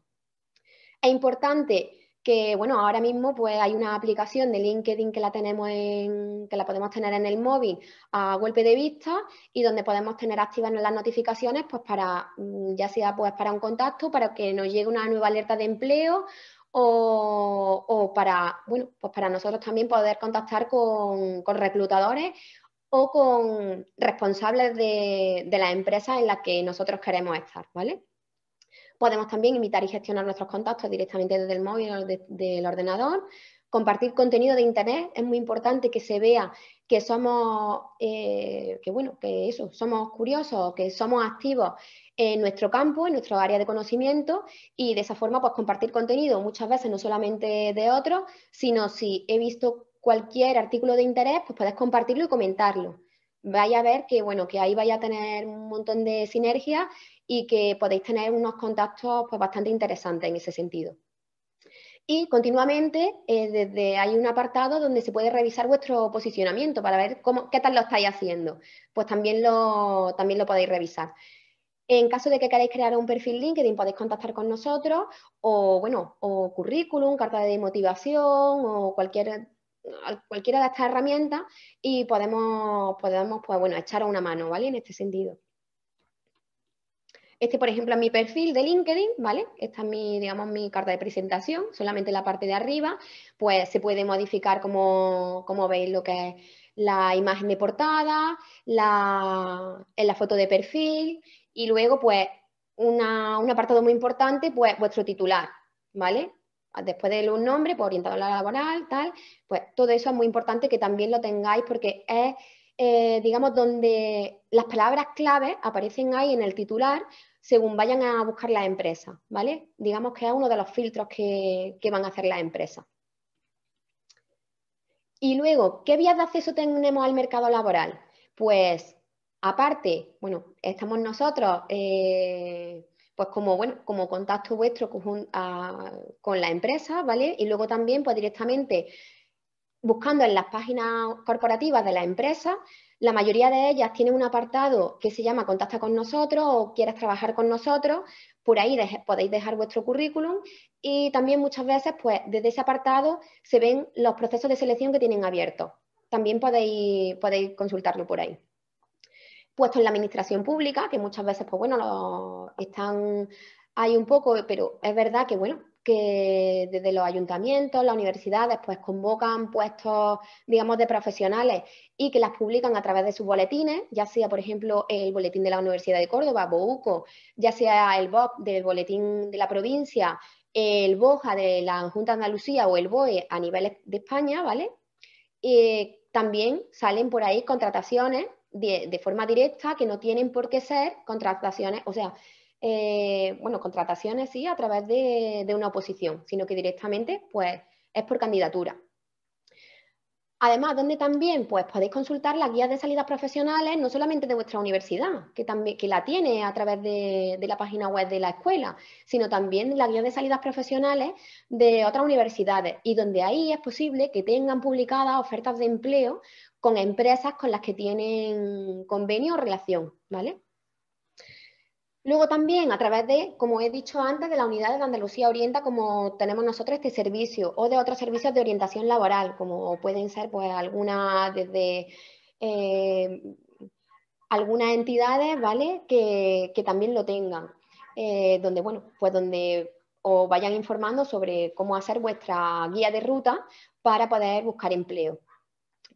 Es importante que, bueno, ahora mismo pues hay una aplicación de LinkedIn que la tenemos en, que la podemos tener en el móvil a golpe de vista y donde podemos tener activas las notificaciones pues para, mm, ya sea pues para un contacto, para que nos llegue una nueva alerta de empleo o, para, bueno, pues para nosotros también poder contactar con, reclutadores o con responsables de, de las empresas en las que nosotros queremos estar, ¿vale? Podemos también invitar y gestionar nuestros contactos directamente desde el móvil o del ordenador compartir contenido de internet, es muy importante que se vea que somos, eh, que bueno, que eso, somos curiosos, que somos activos en nuestro campo, en nuestra área de conocimiento y de esa forma pues compartir contenido muchas veces no solamente de otros, sino si he visto cualquier artículo de interés, pues puedes compartirlo y comentarlo. Vaya a ver que bueno, que ahí vaya a tener un montón de sinergia y que podéis tener unos contactos pues bastante interesantes en ese sentido. Y continuamente eh, desde, hay un apartado donde se puede revisar vuestro posicionamiento para ver cómo, qué tal lo estáis haciendo. Pues también lo, también lo podéis revisar. En caso de que queráis crear un perfil LinkedIn, podéis contactar con nosotros o, bueno, o currículum, carta de motivación o cualquier, cualquiera de estas herramientas y podemos, podemos pues, bueno, echar una mano, ¿vale? En este sentido. Este, por ejemplo, es mi perfil de LinkedIn, ¿vale? Esta es mi, digamos, mi carta de presentación, solamente la parte de arriba, pues se puede modificar como, veis lo que es la imagen de portada, la, en la foto de perfil y luego, pues, un apartado muy importante, pues, vuestro titular, ¿vale? después de un nombre, pues orientado a la laboral, tal, pues todo eso es muy importante que también lo tengáis porque es, eh, digamos, donde las palabras claves aparecen ahí en el titular, según vayan a buscar la empresa, ¿vale? Digamos que es uno de los filtros que, van a hacer la empresa. Y luego, ¿qué vías de acceso tenemos al mercado laboral? Pues aparte, bueno, estamos nosotros, eh, pues como, como contacto vuestro con, con, la empresa, ¿vale? Y luego también, pues directamente buscando en las páginas corporativas de la empresa, la mayoría de ellas tienen un apartado que se llama Contacta con nosotros o Quieres trabajar con nosotros. Por ahí podéis dejar vuestro currículum y también muchas veces, pues desde ese apartado se ven los procesos de selección que tienen abiertos. También podéis, podéis consultarlo por ahí. Puesto en la administración pública, que muchas veces, pues bueno, están ahí un poco, pero es verdad que, bueno, que desde los ayuntamientos, las universidades, pues convocan puestos, digamos, de profesionales y que las publican a través de sus boletines, ya sea, por ejemplo, el boletín de la Universidad de Córdoba, BOUCO, ya sea el BOC del boletín de la provincia, el BOJA de la Junta de Andalucía o el BOE a nivel de España, ¿vale? Y también salen por ahí contrataciones de forma directa que no tienen por qué ser contrataciones, o sea, eh, bueno, contrataciones sí a través de, una oposición, sino que directamente pues, es por candidatura. Además, donde también pues, podéis consultar las guías de salidas profesionales, no solamente de vuestra universidad, que, también, que la tiene a través de, de la página web de la escuela, sino también las guías de salidas profesionales de otras universidades, y donde ahí es posible que tengan publicadas ofertas de empleo con empresas con las que tienen convenio o relación, ¿vale? Luego también a través de, como he dicho antes, de la unidad de Andalucía Orienta, como tenemos nosotros este servicio, o de otros servicios de orientación laboral, como pueden ser pues algunas desde eh, algunas entidades, ¿vale? Que, también lo tengan. Eh, donde, bueno, pues donde os vayan informando sobre cómo hacer vuestra guía de ruta para poder buscar empleo.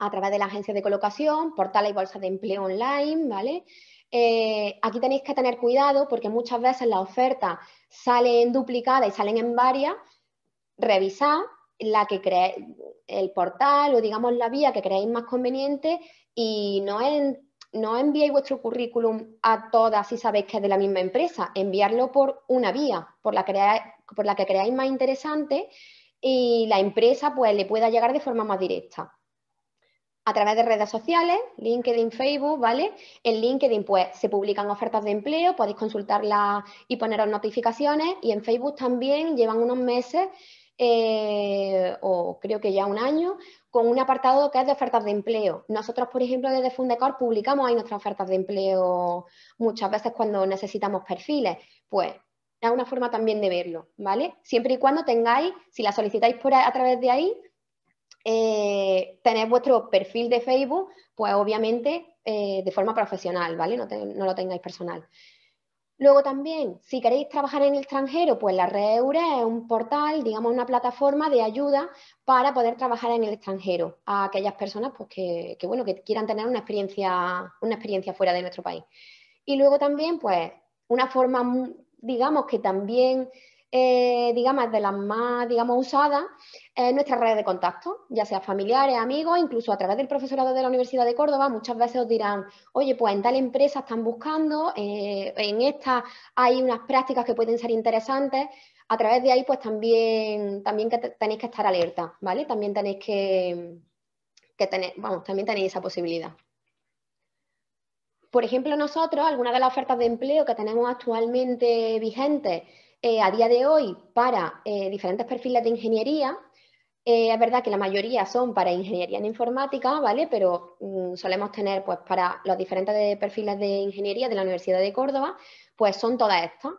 A través de la agencia de colocación, portales y bolsas de empleo online, ¿vale? Eh, aquí tenéis que tener cuidado porque muchas veces las ofertas salen duplicadas y salen en varias. Revisad la que cree, el portal o digamos la vía que creáis más conveniente y no, en, enviéis vuestro currículum a todas si sabéis que es de la misma empresa, enviarlo por una vía, por la, por la que creáis más interesante y la empresa pues le pueda llegar de forma más directa a través de redes sociales, LinkedIn, Facebook, ¿vale? En LinkedIn, pues, se publican ofertas de empleo, podéis consultarlas y poneros notificaciones. Y en Facebook también llevan unos meses, eh, o creo que ya un año, con un apartado que es de ofertas de empleo. Nosotros, por ejemplo, desde Fundecor publicamos ahí nuestras ofertas de empleo muchas veces cuando necesitamos perfiles. Pues es una forma también de verlo, ¿vale? Siempre y cuando tengáis, si la solicitáis por a través de ahí, eh, tener vuestro perfil de Facebook, pues obviamente eh, de forma profesional, ¿vale? No, lo tengáis personal. Luego también, si queréis trabajar en el extranjero, pues la Red EURES es un portal, digamos, una plataforma de ayuda para poder trabajar en el extranjero a aquellas personas pues, que, bueno, que quieran tener una experiencia, una experiencia fuera de nuestro país. Y luego también, pues, una forma, mm, digamos, que también eh, digamos, de las más, digamos, usadas en nuestras redes de contacto, ya sea familiares, amigos, incluso a través del profesorado de la Universidad de Córdoba, muchas veces os dirán, oye, pues en tal empresa están buscando, eh, en esta hay unas prácticas que pueden ser interesantes, a través de ahí pues también, también tenéis que estar alerta, ¿vale? También tenéis que, que tener, vamos, también tenéis esa posibilidad. Por ejemplo, nosotros, algunas de las ofertas de empleo que tenemos actualmente vigentes eh, a día de hoy para eh, diferentes perfiles de ingeniería. Eh, es verdad que la mayoría son para ingeniería en informática, ¿vale? Pero mm, solemos tener, pues, para los diferentes perfiles de ingeniería de la Universidad de Córdoba, pues son todas estas.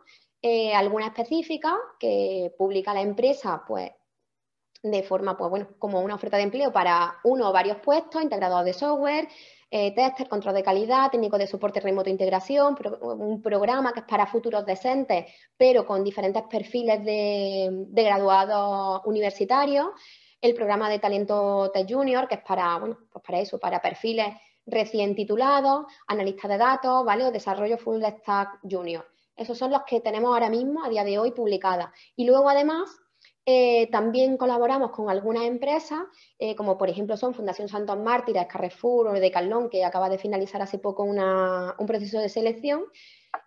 alguna específica que publica la empresa, pues, de forma, pues, como una oferta de empleo para uno o varios puestos, integrados de software, eh, test, control de calidad, técnico de soporte remoto e integración, un programa que es para futuros decentes, pero con diferentes perfiles de, graduados universitarios, el programa de talento Tech Junior, que es para, bueno, pues para eso, para perfiles recién titulados, analistas de datos, ¿vale? O desarrollo full stack junior. Esos son los que tenemos ahora mismo, a día de hoy, publicadas. Y luego, además, eh, también colaboramos con algunas empresas, eh, como por ejemplo son Fundación Santos Mártires, Carrefour o Decalón, que acaba de finalizar hace poco un proceso de selección,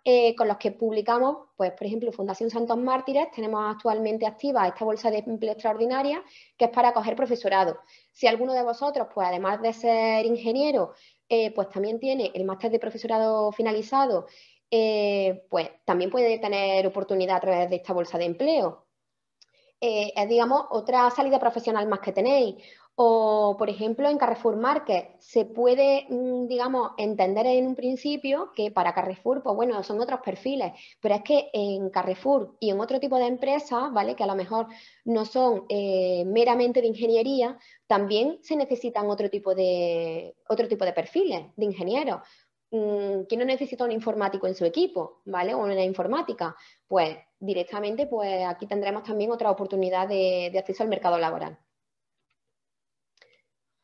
eh, con los que publicamos, pues por ejemplo Fundación Santos Mártires, tenemos actualmente activa esta bolsa de empleo extraordinaria, que es para coger profesorado. Si alguno de vosotros, pues además de ser ingeniero, pues también tiene el máster de profesorado finalizado, pues también puede tener oportunidad a través de esta bolsa de empleo es, eh, eh, digamos, otra salida profesional más que tenéis. O, por ejemplo, en Carrefour Market se puede, mm, digamos, entender en un principio que para Carrefour, pues bueno, son otros perfiles, pero es que en Carrefour y en otro tipo de empresas, ¿vale? Que a lo mejor no son eh, meramente de ingeniería, también se necesitan otro tipo de, otro tipo de perfiles de ingenieros. ¿Quién mm, que no necesita un informático en su equipo, ¿vale? O la informática, pues directamente pues aquí tendremos también otra oportunidad de, acceso al mercado laboral.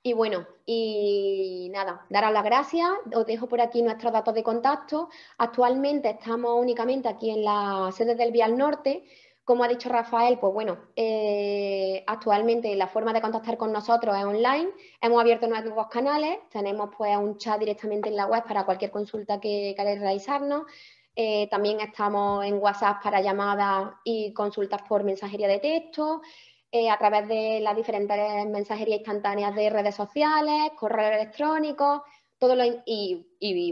Y bueno, y nada, daros las gracias. Os dejo por aquí nuestros datos de contacto. Actualmente estamos únicamente aquí en la sede del Vial Norte, como ha dicho Rafael, pues bueno, eh, actualmente la forma de contactar con nosotros es online. Hemos abierto nuevos canales, tenemos pues un chat directamente en la web para cualquier consulta que queráis realizarnos. Eh, también estamos en WhatsApp para llamadas y consultas por mensajería de texto, eh, a través de las diferentes mensajerías instantáneas de redes sociales, correo electrónico, todo lo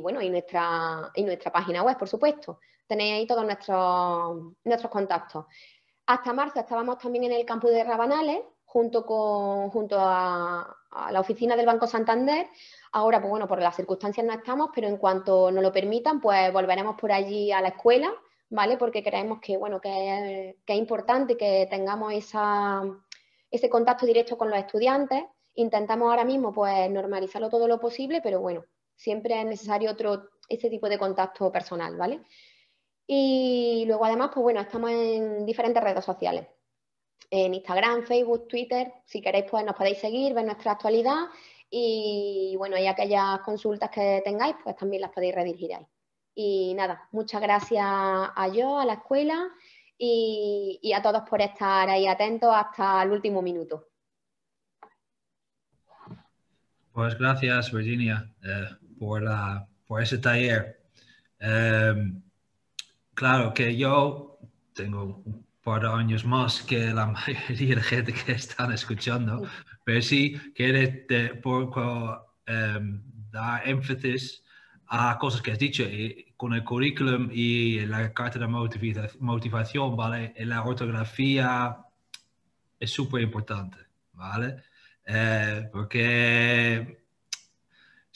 bueno, y nuestra página web, por supuesto tenéis ahí todos nuestros, contactos. Hasta marzo estábamos también en el campus de Rabanales, junto, junto a, la oficina del Banco Santander. Ahora, pues bueno, por las circunstancias no estamos, pero en cuanto nos lo permitan, pues volveremos por allí a la escuela, ¿vale? Porque creemos que, bueno, que, es importante que tengamos ese contacto directo con los estudiantes. Intentamos ahora mismo, pues, normalizarlo todo lo posible, pero bueno, siempre es necesario otro, ese tipo de contacto personal, ¿vale? Y luego además, pues bueno, estamos en diferentes redes sociales. En Instagram, Facebook, Twitter, si queréis pues nos podéis seguir, ver nuestra actualidad y bueno, y aquellas consultas que tengáis pues también las podéis redirigir ahí. Y nada, muchas gracias a yo, a la escuela y, a todos por estar ahí atentos hasta el último minuto. Pues gracias Virginia eh, por, la, por ese taller. Em, Claro que yo tengo un par de años más que la mayoría de gente que están escuchando, pero sí quieres poco em, dar énfasis a cosas que has dicho. con el currículum y la carta de motivación, ¿vale? la ortografía es súper importante, ¿vale? Eh, porque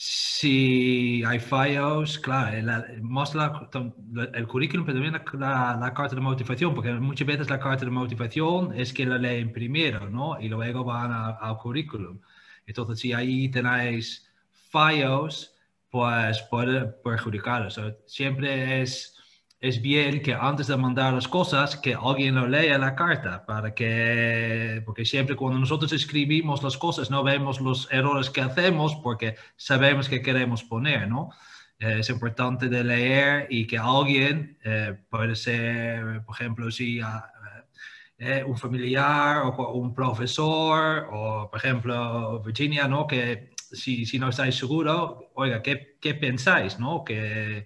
si hay fallos, claro, el, más el currículum, pero también la, carta de motivación, porque muchas veces la carta de motivación es que la leen primero, ¿no? Y luego van al currículum. Entonces, si ahí tenéis fallos, pues puede perjudicaros. Siempre es es bien que antes de mandar las cosas, que alguien lo lea la carta, para que, porque siempre cuando nosotros escribimos las cosas no vemos los errores que hacemos porque sabemos que queremos poner, ¿no? Eh, es importante de leer y que alguien, eh, puede ser, por ejemplo, si ah, eh, un familiar o un profesor, o por ejemplo, Virginia, ¿no? Que si, si no estáis seguro, oiga, ¿qué, qué pensáis, ¿no? Que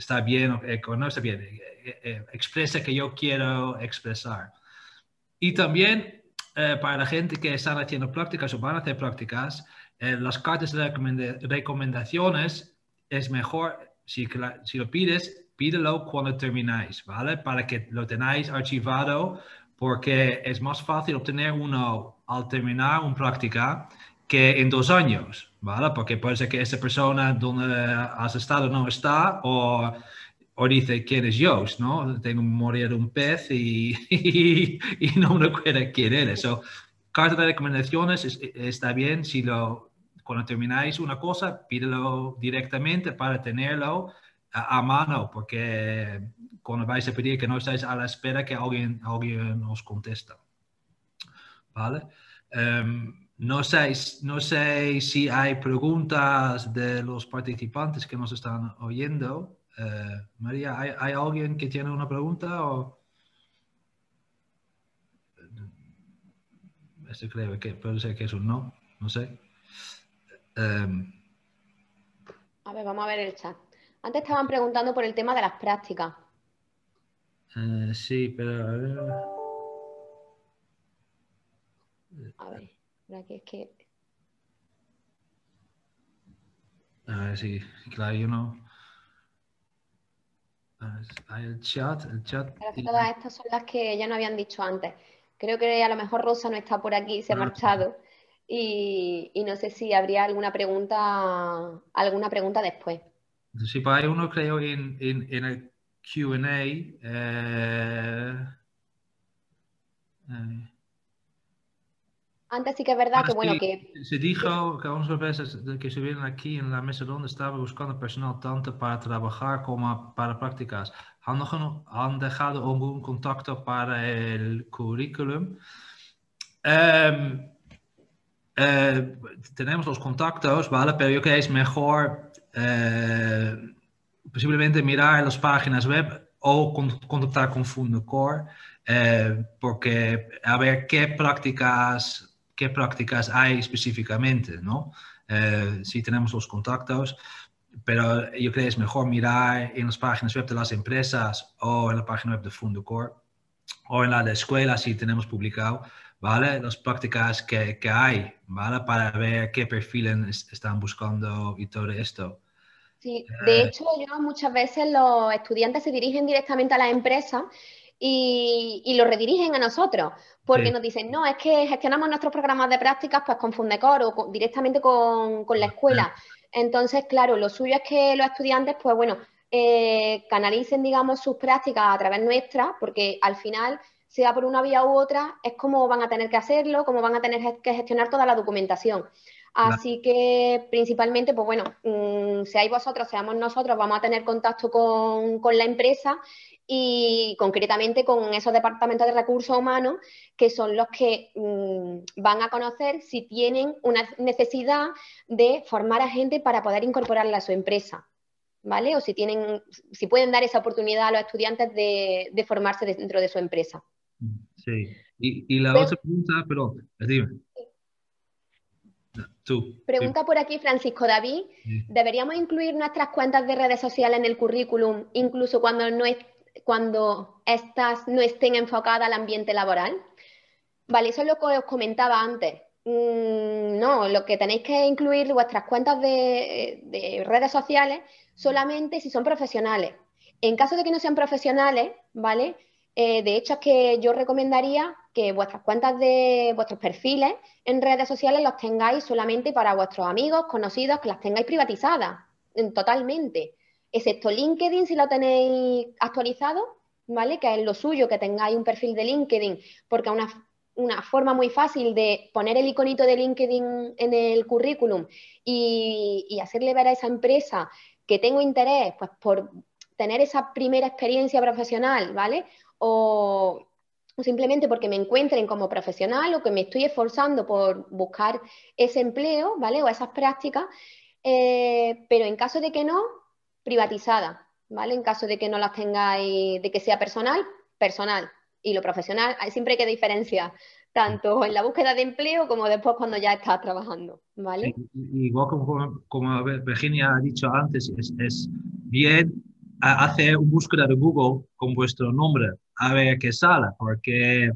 está bien o no está bien, eh, eh, eh, expresa que yo quiero expresar. Y también para la gente que están haciendo prácticas o van a hacer prácticas, las cartas de recomendaciones es mejor, si, si lo pides, pídelo cuando termináis, ¿vale? Para que lo tenáis archivado, porque es más fácil obtener uno al terminar una práctica que en dos años, ¿vale? Porque puede ser que esa persona donde has estado no está o, o dice quién es yo, ¿no? Tengo que morir un pez y, y, no me acuerdo quién eres. So, carta de recomendaciones está bien si lo, cuando termináis una cosa, pídelo directamente para tenerlo a, mano, porque cuando vais a pedir que no estáis a la espera que alguien, alguien os contesta. ¿Vale? Em, no sé, no sé si hay preguntas de los participantes que nos están oyendo. Eh, María, ¿hay, alguien que tiene una pregunta? O... Este creo que que es un no, no sé. Em, a ver, vamos a ver el chat. Antes estaban preguntando por el tema de las prácticas. Eh, sí, pero A ver que es que. A ver, sí, claro, yo no. Hay el chat, el chat. todas estas son las que ya no habían dicho antes. Creo que a lo mejor Rosa no está por aquí, se ha ah. marchado. Y, no sé si habría alguna pregunta, alguna pregunta después. Si pues hay uno, creo, en, el QA. Eh, eh antes sí que es verdad que, bueno, que... Se dijo que vamos veces que aquí en la mesa donde estaba buscando personal tanto para trabajar como para prácticas. ¿Han, dejado algún contacto para el currículum? Em, eh, tenemos los contactos, ¿vale? Pero yo creo que es mejor eh, posiblemente mirar las páginas web o contactar con Fundacor, eh, porque a ver qué prácticas qué prácticas hay específicamente, ¿no? Eh, tenemos los contactos, pero yo creo que es mejor mirar en las páginas web de las empresas o en la página web de Fundocor o en la de escuela si tenemos publicado, ¿vale? Las prácticas que, hay, ¿vale? Para ver qué perfiles están buscando y todo esto. Sí, de eh. hecho yo muchas veces los estudiantes se dirigen directamente a la empresa y, y lo redirigen a nosotros, porque nos dicen, no, es que gestionamos nuestros programas de prácticas pues con Fundecor o directamente con, la ah, escuela. Entonces, claro, lo suyo es que los estudiantes, pues bueno, eh, canalicen, digamos, sus prácticas a través nuestra, porque al final, sea por una vía u otra, es como van a tener que hacerlo, cómo van a tener que gestionar toda la documentación. Así que principalmente, pues bueno, mm, seáis vosotros, seamos nosotros, vamos a tener contacto con, la empresa y concretamente con esos departamentos de recursos humanos que son los que mm, van a conocer si tienen una necesidad de formar a gente para poder incorporarla a su empresa. ¿Vale? O si tienen, si pueden dar esa oportunidad a los estudiantes de, formarse dentro de su empresa. Sí. Y, la otra pregunta, pero... Pregunta por aquí Francisco David. ¿Deberíamos incluir nuestras cuentas de redes sociales en el currículum, incluso cuando, no es, cuando estas no estén enfocadas al ambiente laboral? Vale, eso es lo que os comentaba antes. Mm, no, lo que tenéis que incluir vuestras cuentas de, redes sociales solamente si son profesionales. En caso de que no sean profesionales, ¿vale? Eh, de hecho, es que yo recomendaría que vuestras cuentas de vuestros perfiles en redes sociales los tengáis solamente para vuestros amigos, conocidos, que las tengáis privatizadas totalmente, excepto LinkedIn si lo tenéis actualizado, ¿vale? Que es lo suyo, que tengáis un perfil de LinkedIn, porque una, una forma muy fácil de poner el iconito de LinkedIn en el currículum y, y hacerle ver a esa empresa que tengo interés, pues por tener esa primera experiencia profesional, ¿vale? O simplemente porque me encuentren como profesional o que me estoy esforzando por buscar ese empleo, ¿vale? O esas prácticas, eh, pero en caso de que no, privatizada, ¿vale? En caso de que no las tengáis, de que sea personal, personal. Y lo profesional, siempre hay que diferenciar, tanto en la búsqueda de empleo como después cuando ya estás trabajando, ¿vale? Igual como, Virginia ha dicho antes, es, es bien hacer un búsqueda de Google con vuestro nombre, a ver qué sale, porque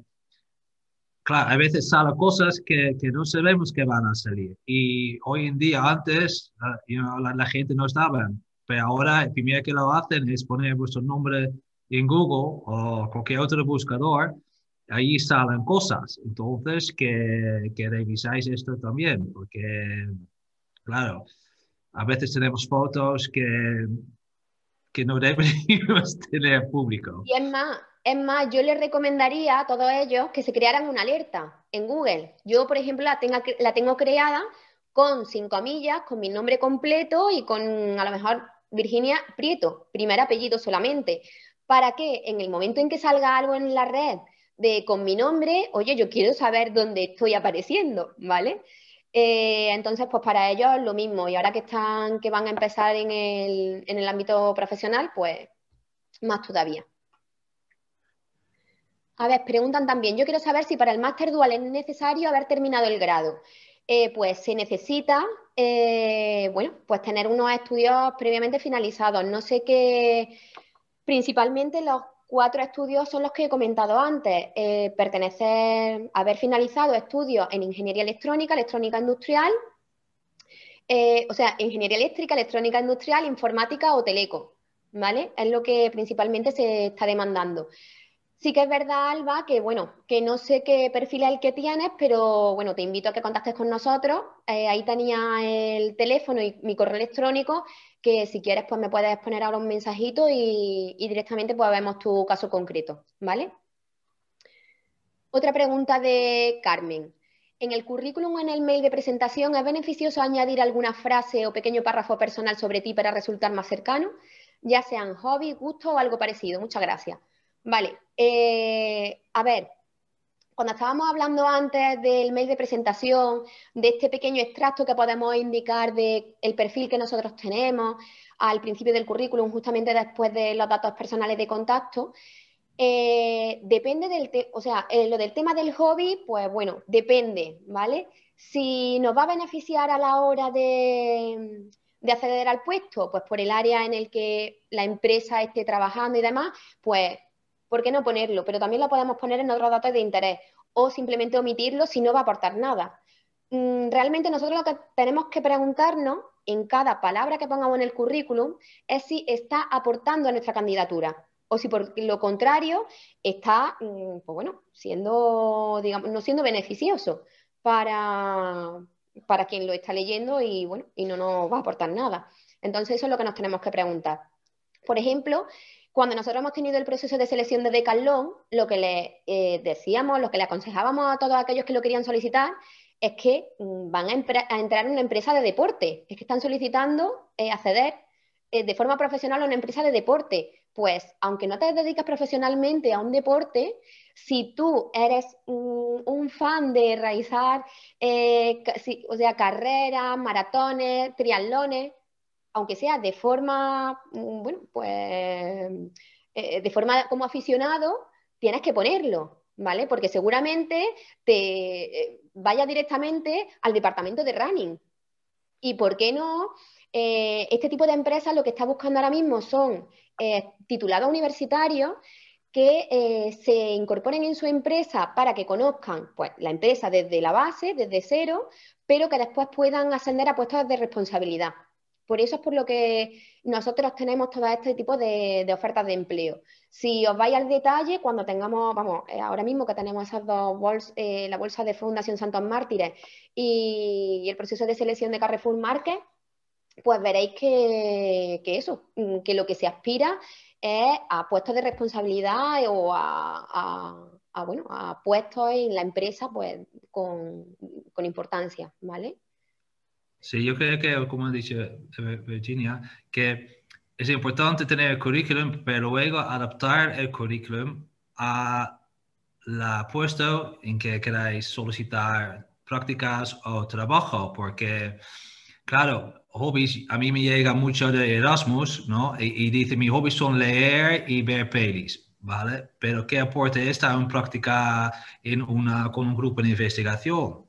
claro, a veces salen cosas que, que, no sabemos que van a salir. Y hoy en día, antes, eh, la, gente no estaba, pero ahora el primero que lo hacen es poner vuestro nombre en Google o cualquier otro buscador, ahí salen cosas. Entonces, que, que revisáis esto también, porque, claro, a veces tenemos fotos que, que no deberíamos tener público. Y más, es más, yo les recomendaría a todos ellos que se crearan una alerta en Google. Yo, por ejemplo, la, tengo creada con cinco amillas, con mi nombre completo y con a lo mejor Virginia Prieto, primer apellido solamente, para que en el momento en que salga algo en la red de con mi nombre, oye, yo quiero saber dónde estoy apareciendo, ¿vale? Eh, entonces, pues para ellos lo mismo. Y ahora que están, que van a empezar en el ámbito profesional, pues más todavía. A ver, preguntan también, yo quiero saber si para el máster dual es necesario haber terminado el grado. Eh, pues se necesita, eh, bueno, pues tener unos estudios previamente finalizados. No sé qué, principalmente los cuatro estudios son los que he comentado antes. Eh, pertenecer, haber finalizado estudios en ingeniería electrónica, electrónica industrial, eh, o sea, ingeniería eléctrica, electrónica industrial, informática o teleco, ¿vale? Es lo que principalmente se está demandando. Sí que es verdad, Alba, que bueno, que no sé qué perfil es el que tienes, pero bueno, te invito a que contactes con nosotros. Eh, ahí tenía el teléfono y mi correo electrónico, que si quieres, pues me puedes poner ahora un mensajito y, y directamente pues vemos tu caso concreto, ¿vale? Otra pregunta de Carmen. ¿En el currículum o en el mail de presentación es beneficioso añadir alguna frase o pequeño párrafo personal sobre ti para resultar más cercano? Ya sean hobby, gusto o algo parecido. Muchas gracias. Vale, eh, a ver, cuando estábamos hablando antes del mail de presentación, de este pequeño extracto que podemos indicar del el perfil que nosotros tenemos al principio del currículum, justamente después de los datos personales de contacto, eh, depende del, o sea, eh, lo del tema del hobby, pues bueno, depende, ¿vale? Si nos va a beneficiar a la hora de, de acceder al puesto, pues por el área en el que la empresa esté trabajando y demás, pues ¿por qué no ponerlo? Pero también lo podemos poner en otros datos de interés o simplemente omitirlo si no va a aportar nada. Mm, realmente nosotros lo que tenemos que preguntarnos en cada palabra que pongamos en el currículum es si está aportando a nuestra candidatura o si por lo contrario está, mm, pues bueno, siendo, digamos, no siendo beneficioso para, para quien lo está leyendo y bueno, y no nos va a aportar nada. Entonces eso es lo que nos tenemos que preguntar. Por ejemplo, cuando nosotros hemos tenido el proceso de selección de decalón lo que le eh, decíamos, lo que le aconsejábamos a todos aquellos que lo querían solicitar, es que mm, van a, entrar en una empresa de deporte, es que están solicitando eh, acceder eh, de forma profesional a una empresa de deporte. Pues aunque no te dedicas profesionalmente a un deporte, si tú eres mm, un fan de realizar o sea, carreras, maratones, triatlones, aunque sea de forma, mm, bueno, pues eh, eh, de forma como aficionado, tienes que ponerlo, ¿vale? Porque seguramente te eh, vaya directamente al departamento de running. ¿Y por qué no? este tipo de empresas lo que está buscando ahora mismo son titulados universitarios que se incorporen en su empresa para que conozcan pues, la empresa desde la base, desde cero, pero que después puedan ascender a puestos de responsabilidad. Por eso es por lo que nosotros tenemos todo este tipo de, ofertas de empleo. Si os vais al detalle, cuando tengamos, vamos, eh, ahora mismo que tenemos esas dos bolsas, eh, la bolsa de Fundación Santos Mártires y, el proceso de selección de Carrefour Market, pues veréis que, eso, mm, que lo que se aspira es a puestos de responsabilidad o a, bueno, a puestos en la empresa pues, con importancia, ¿vale? Sí, yo creo que, como ha dicho eh, Virginia, que es importante tener el currículum, pero luego adaptar el currículum a la puesto en que queráis solicitar prácticas o trabajo, porque, claro, hobbies, a mí me llega mucho de Erasmus, ¿no? Y, dice, mis hobbies son leer y ver pelis, ¿vale? Pero ¿qué aporte está en práctica en una, con un grupo de investigación?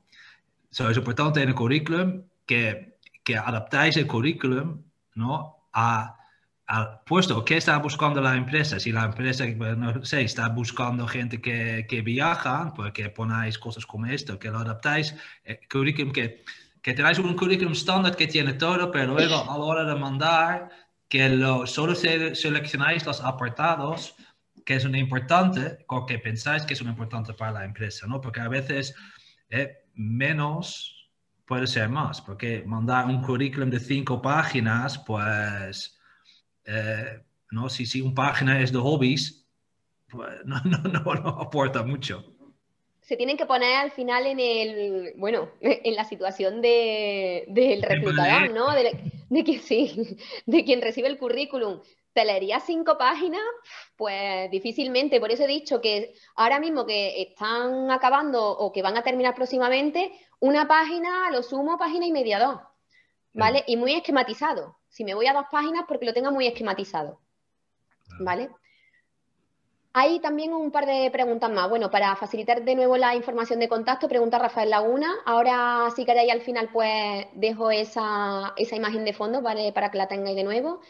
So, es importante tener el currículum que, que adaptáis el currículum ¿no? a, al puesto que está buscando la empresa. Si la empresa, no sé, está buscando gente que, que viaja, porque pues ponáis cosas como esto, que lo adaptáis, el eh, currículum que, que tenéis un currículum estándar que tiene todo, pero luego a la hora de mandar, que lo, solo seleccionáis los apartados que son importantes o que pensáis que son importante para la empresa, ¿no? Porque a veces eh, menos puede ser más, porque mandar un currículum de cinco páginas, pues, eh, ¿no? Si, si una página es de hobbies, pues, no, no, no, aporta mucho se tienen que poner al final en el, bueno, en la situación de, del reclutador, ¿no? De, que sí, de quien recibe el currículum. ¿Te leerías cinco páginas? Pues difícilmente. Por eso he dicho que ahora mismo que están acabando o que van a terminar próximamente, una página, lo sumo, página y media dos, ¿vale? Y muy esquematizado. Si me voy a dos páginas, porque lo tenga muy esquematizado, ¿vale? Hay también un par de preguntas más. Bueno, para facilitar de nuevo la información de contacto, pregunta Rafael Laguna. Ahora, si queréis, al final, pues dejo esa, esa imagen de fondo ¿vale? para que la tengáis de nuevo.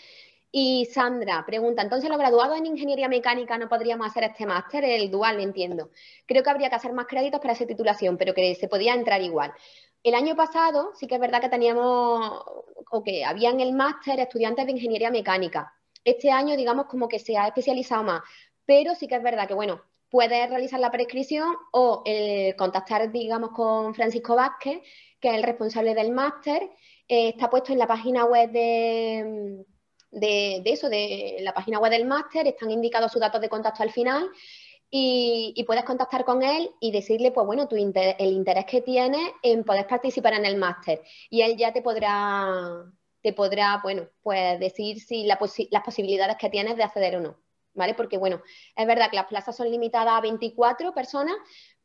Y Sandra pregunta, entonces los graduados en ingeniería mecánica no podríamos hacer este máster, el dual, entiendo. Creo que habría que hacer más créditos para esa titulación, pero que se podía entrar igual. El año pasado sí que es verdad que teníamos, o que habían el máster estudiantes de ingeniería mecánica. Este año, digamos, como que se ha especializado más, pero sí que es verdad que, bueno, puede realizar la prescripción o contactar, digamos, con Francisco Vázquez, que es el responsable del máster. Eh, está puesto en la página web de de, eso, de la página web del máster, están indicados sus datos de contacto al final y, puedes contactar con él y decirle, pues bueno, tu el interés que tienes en poder participar en el máster. Y él ya te podrá, te podrá, bueno, pues decir si la las posibilidades que tienes de acceder o no, ¿vale? Porque, bueno, es verdad que las plazas son limitadas a 24 personas,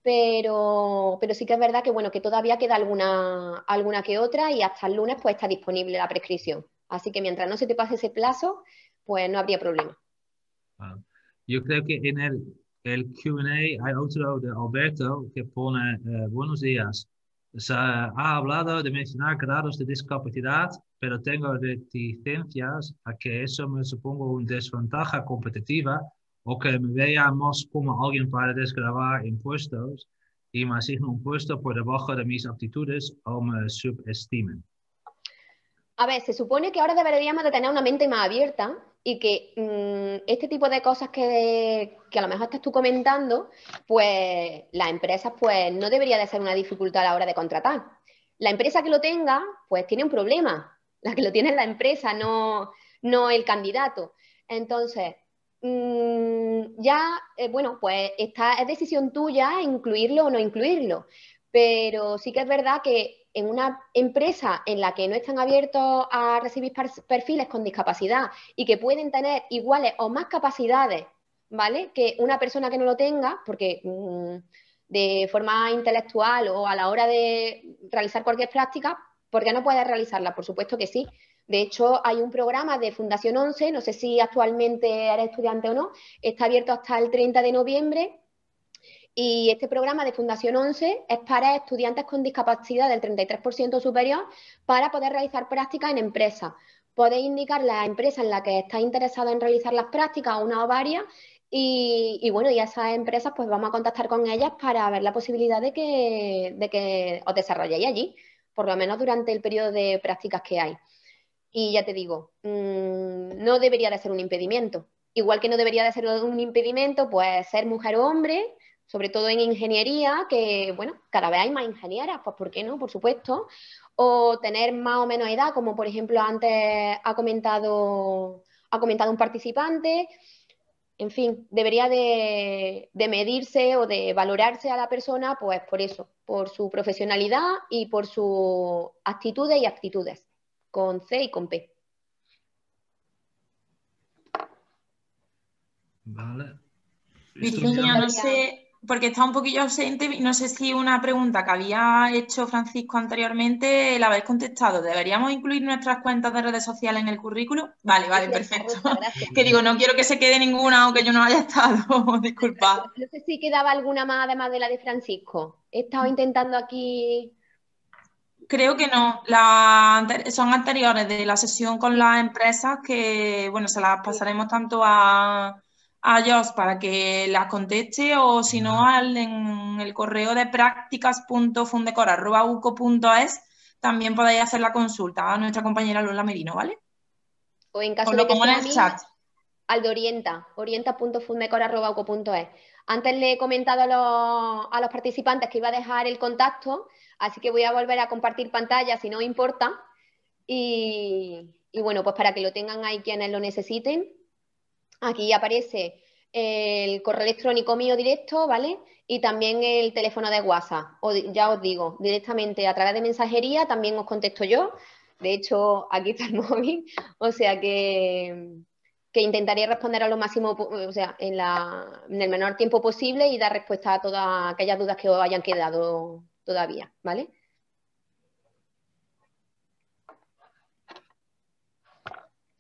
pero, pero sí que es verdad que, bueno, que todavía queda alguna, alguna que otra y hasta el lunes pues está disponible la prescripción. Así que mientras no se te pase ese plazo, pues no habría problema. Ah, yo creo que en el, el QA hay otro de Alberto que pone, eh, buenos días, se ha hablado de mencionar grados de discapacidad, pero tengo reticencias a que eso me suponga una desventaja competitiva o que me veamos como alguien para desgravar impuestos y me asigno un puesto por debajo de mis aptitudes o me subestimen. A ver, se supone que ahora deberíamos de tener una mente más abierta y que mm, este tipo de cosas que, a lo mejor estás tú comentando, pues las empresas pues no debería de ser una dificultad a la hora de contratar. La empresa que lo tenga, pues tiene un problema. La que lo tiene es la empresa, no, no el candidato. Entonces, mm, ya, eh, bueno, pues esta es decisión tuya incluirlo o no incluirlo. Pero sí que es verdad que en una empresa en la que no están abiertos a recibir perfiles con discapacidad y que pueden tener iguales o más capacidades, ¿vale? Que una persona que no lo tenga, porque mm, de forma intelectual o a la hora de realizar cualquier práctica, ¿por qué no puede realizarla? Por supuesto que sí. De hecho, hay un programa de Fundación 11, no sé si actualmente eres estudiante o no, está abierto hasta el 30 de noviembre y este programa de Fundación 11 es para estudiantes con discapacidad del 33% superior para poder realizar prácticas en empresas. Podéis indicar la empresa en la que estáis interesado en realizar las prácticas, una o varias, y, bueno, y a esas empresas pues vamos a contactar con ellas para ver la posibilidad de que, de que os desarrolléis allí, por lo menos durante el periodo de prácticas que hay. Y ya te digo, mm, no debería de ser un impedimento. Igual que no debería de ser un impedimento, pues ser mujer o hombre, sobre todo en ingeniería, que bueno, cada vez hay más ingenieras, pues ¿por qué no? Por supuesto. O tener más o menos edad, como por ejemplo antes ha comentado, ha comentado un participante. En fin, debería de, medirse o de valorarse a la persona, pues por eso, por su profesionalidad y por sus actitudes y aptitudes, con C y con P. Vale porque está un poquillo ausente y no sé si una pregunta que había hecho Francisco anteriormente la habéis contestado. ¿Deberíamos incluir nuestras cuentas de redes sociales en el currículo? Vale, vale, perfecto. Que digo, no quiero que se quede ninguna o que yo no haya estado, Disculpa. No sé si quedaba alguna más además de la de Francisco. He estado mm. intentando aquí... Creo que no, son anteriores de la sesión con las empresas que, bueno, se las pasaremos tanto a, a para que las conteste o si no al, en el correo de prácticas.fundecor.uco.es también podéis hacer la consulta a nuestra compañera Lola Merino, ¿vale? O en caso de que sea en el chat. al de Orienta, orienta.fundecor.uco.es. Antes le he comentado a los, participantes que iba a dejar el contacto, así que voy a volver a compartir pantalla si no importa. Y, y bueno, pues para que lo tengan ahí quienes lo necesiten. Aquí aparece el correo electrónico mío directo, ¿vale? Y también el teléfono de WhatsApp. O, ya os digo, directamente a través de mensajería también os contesto yo. De hecho, aquí está el móvil. O sea que, que intentaré responder a lo máximo, o sea, en, la, en el menor tiempo posible y dar respuesta a todas aquellas dudas que os hayan quedado todavía, ¿vale?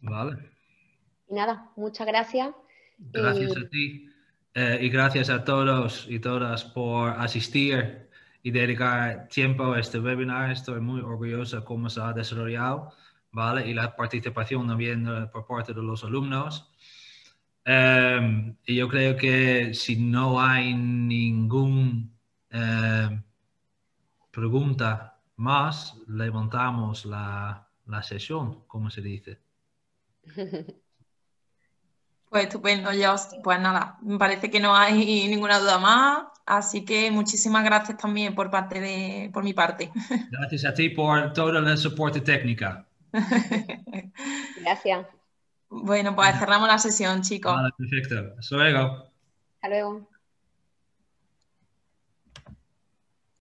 Vale. Y nada, muchas gracias. Gracias a ti eh, y gracias a todos y todas por asistir y dedicar tiempo a este webinar. Estoy muy orgulloso cómo se ha desarrollado, ¿vale? Y la participación también eh, por parte de los alumnos. Em, y yo creo que si no hay ninguna em, pregunta más, levantamos la, la sesión, como se dice. Pues estupendo, ya pues nada, me parece que no hay ninguna duda más, así que muchísimas gracias también por parte de, por mi parte. Gracias a ti por todo el soporte técnica. Gracias. Bueno, pues cerramos la sesión, chicos. Vale, perfecto. Hasta luego. Hasta luego.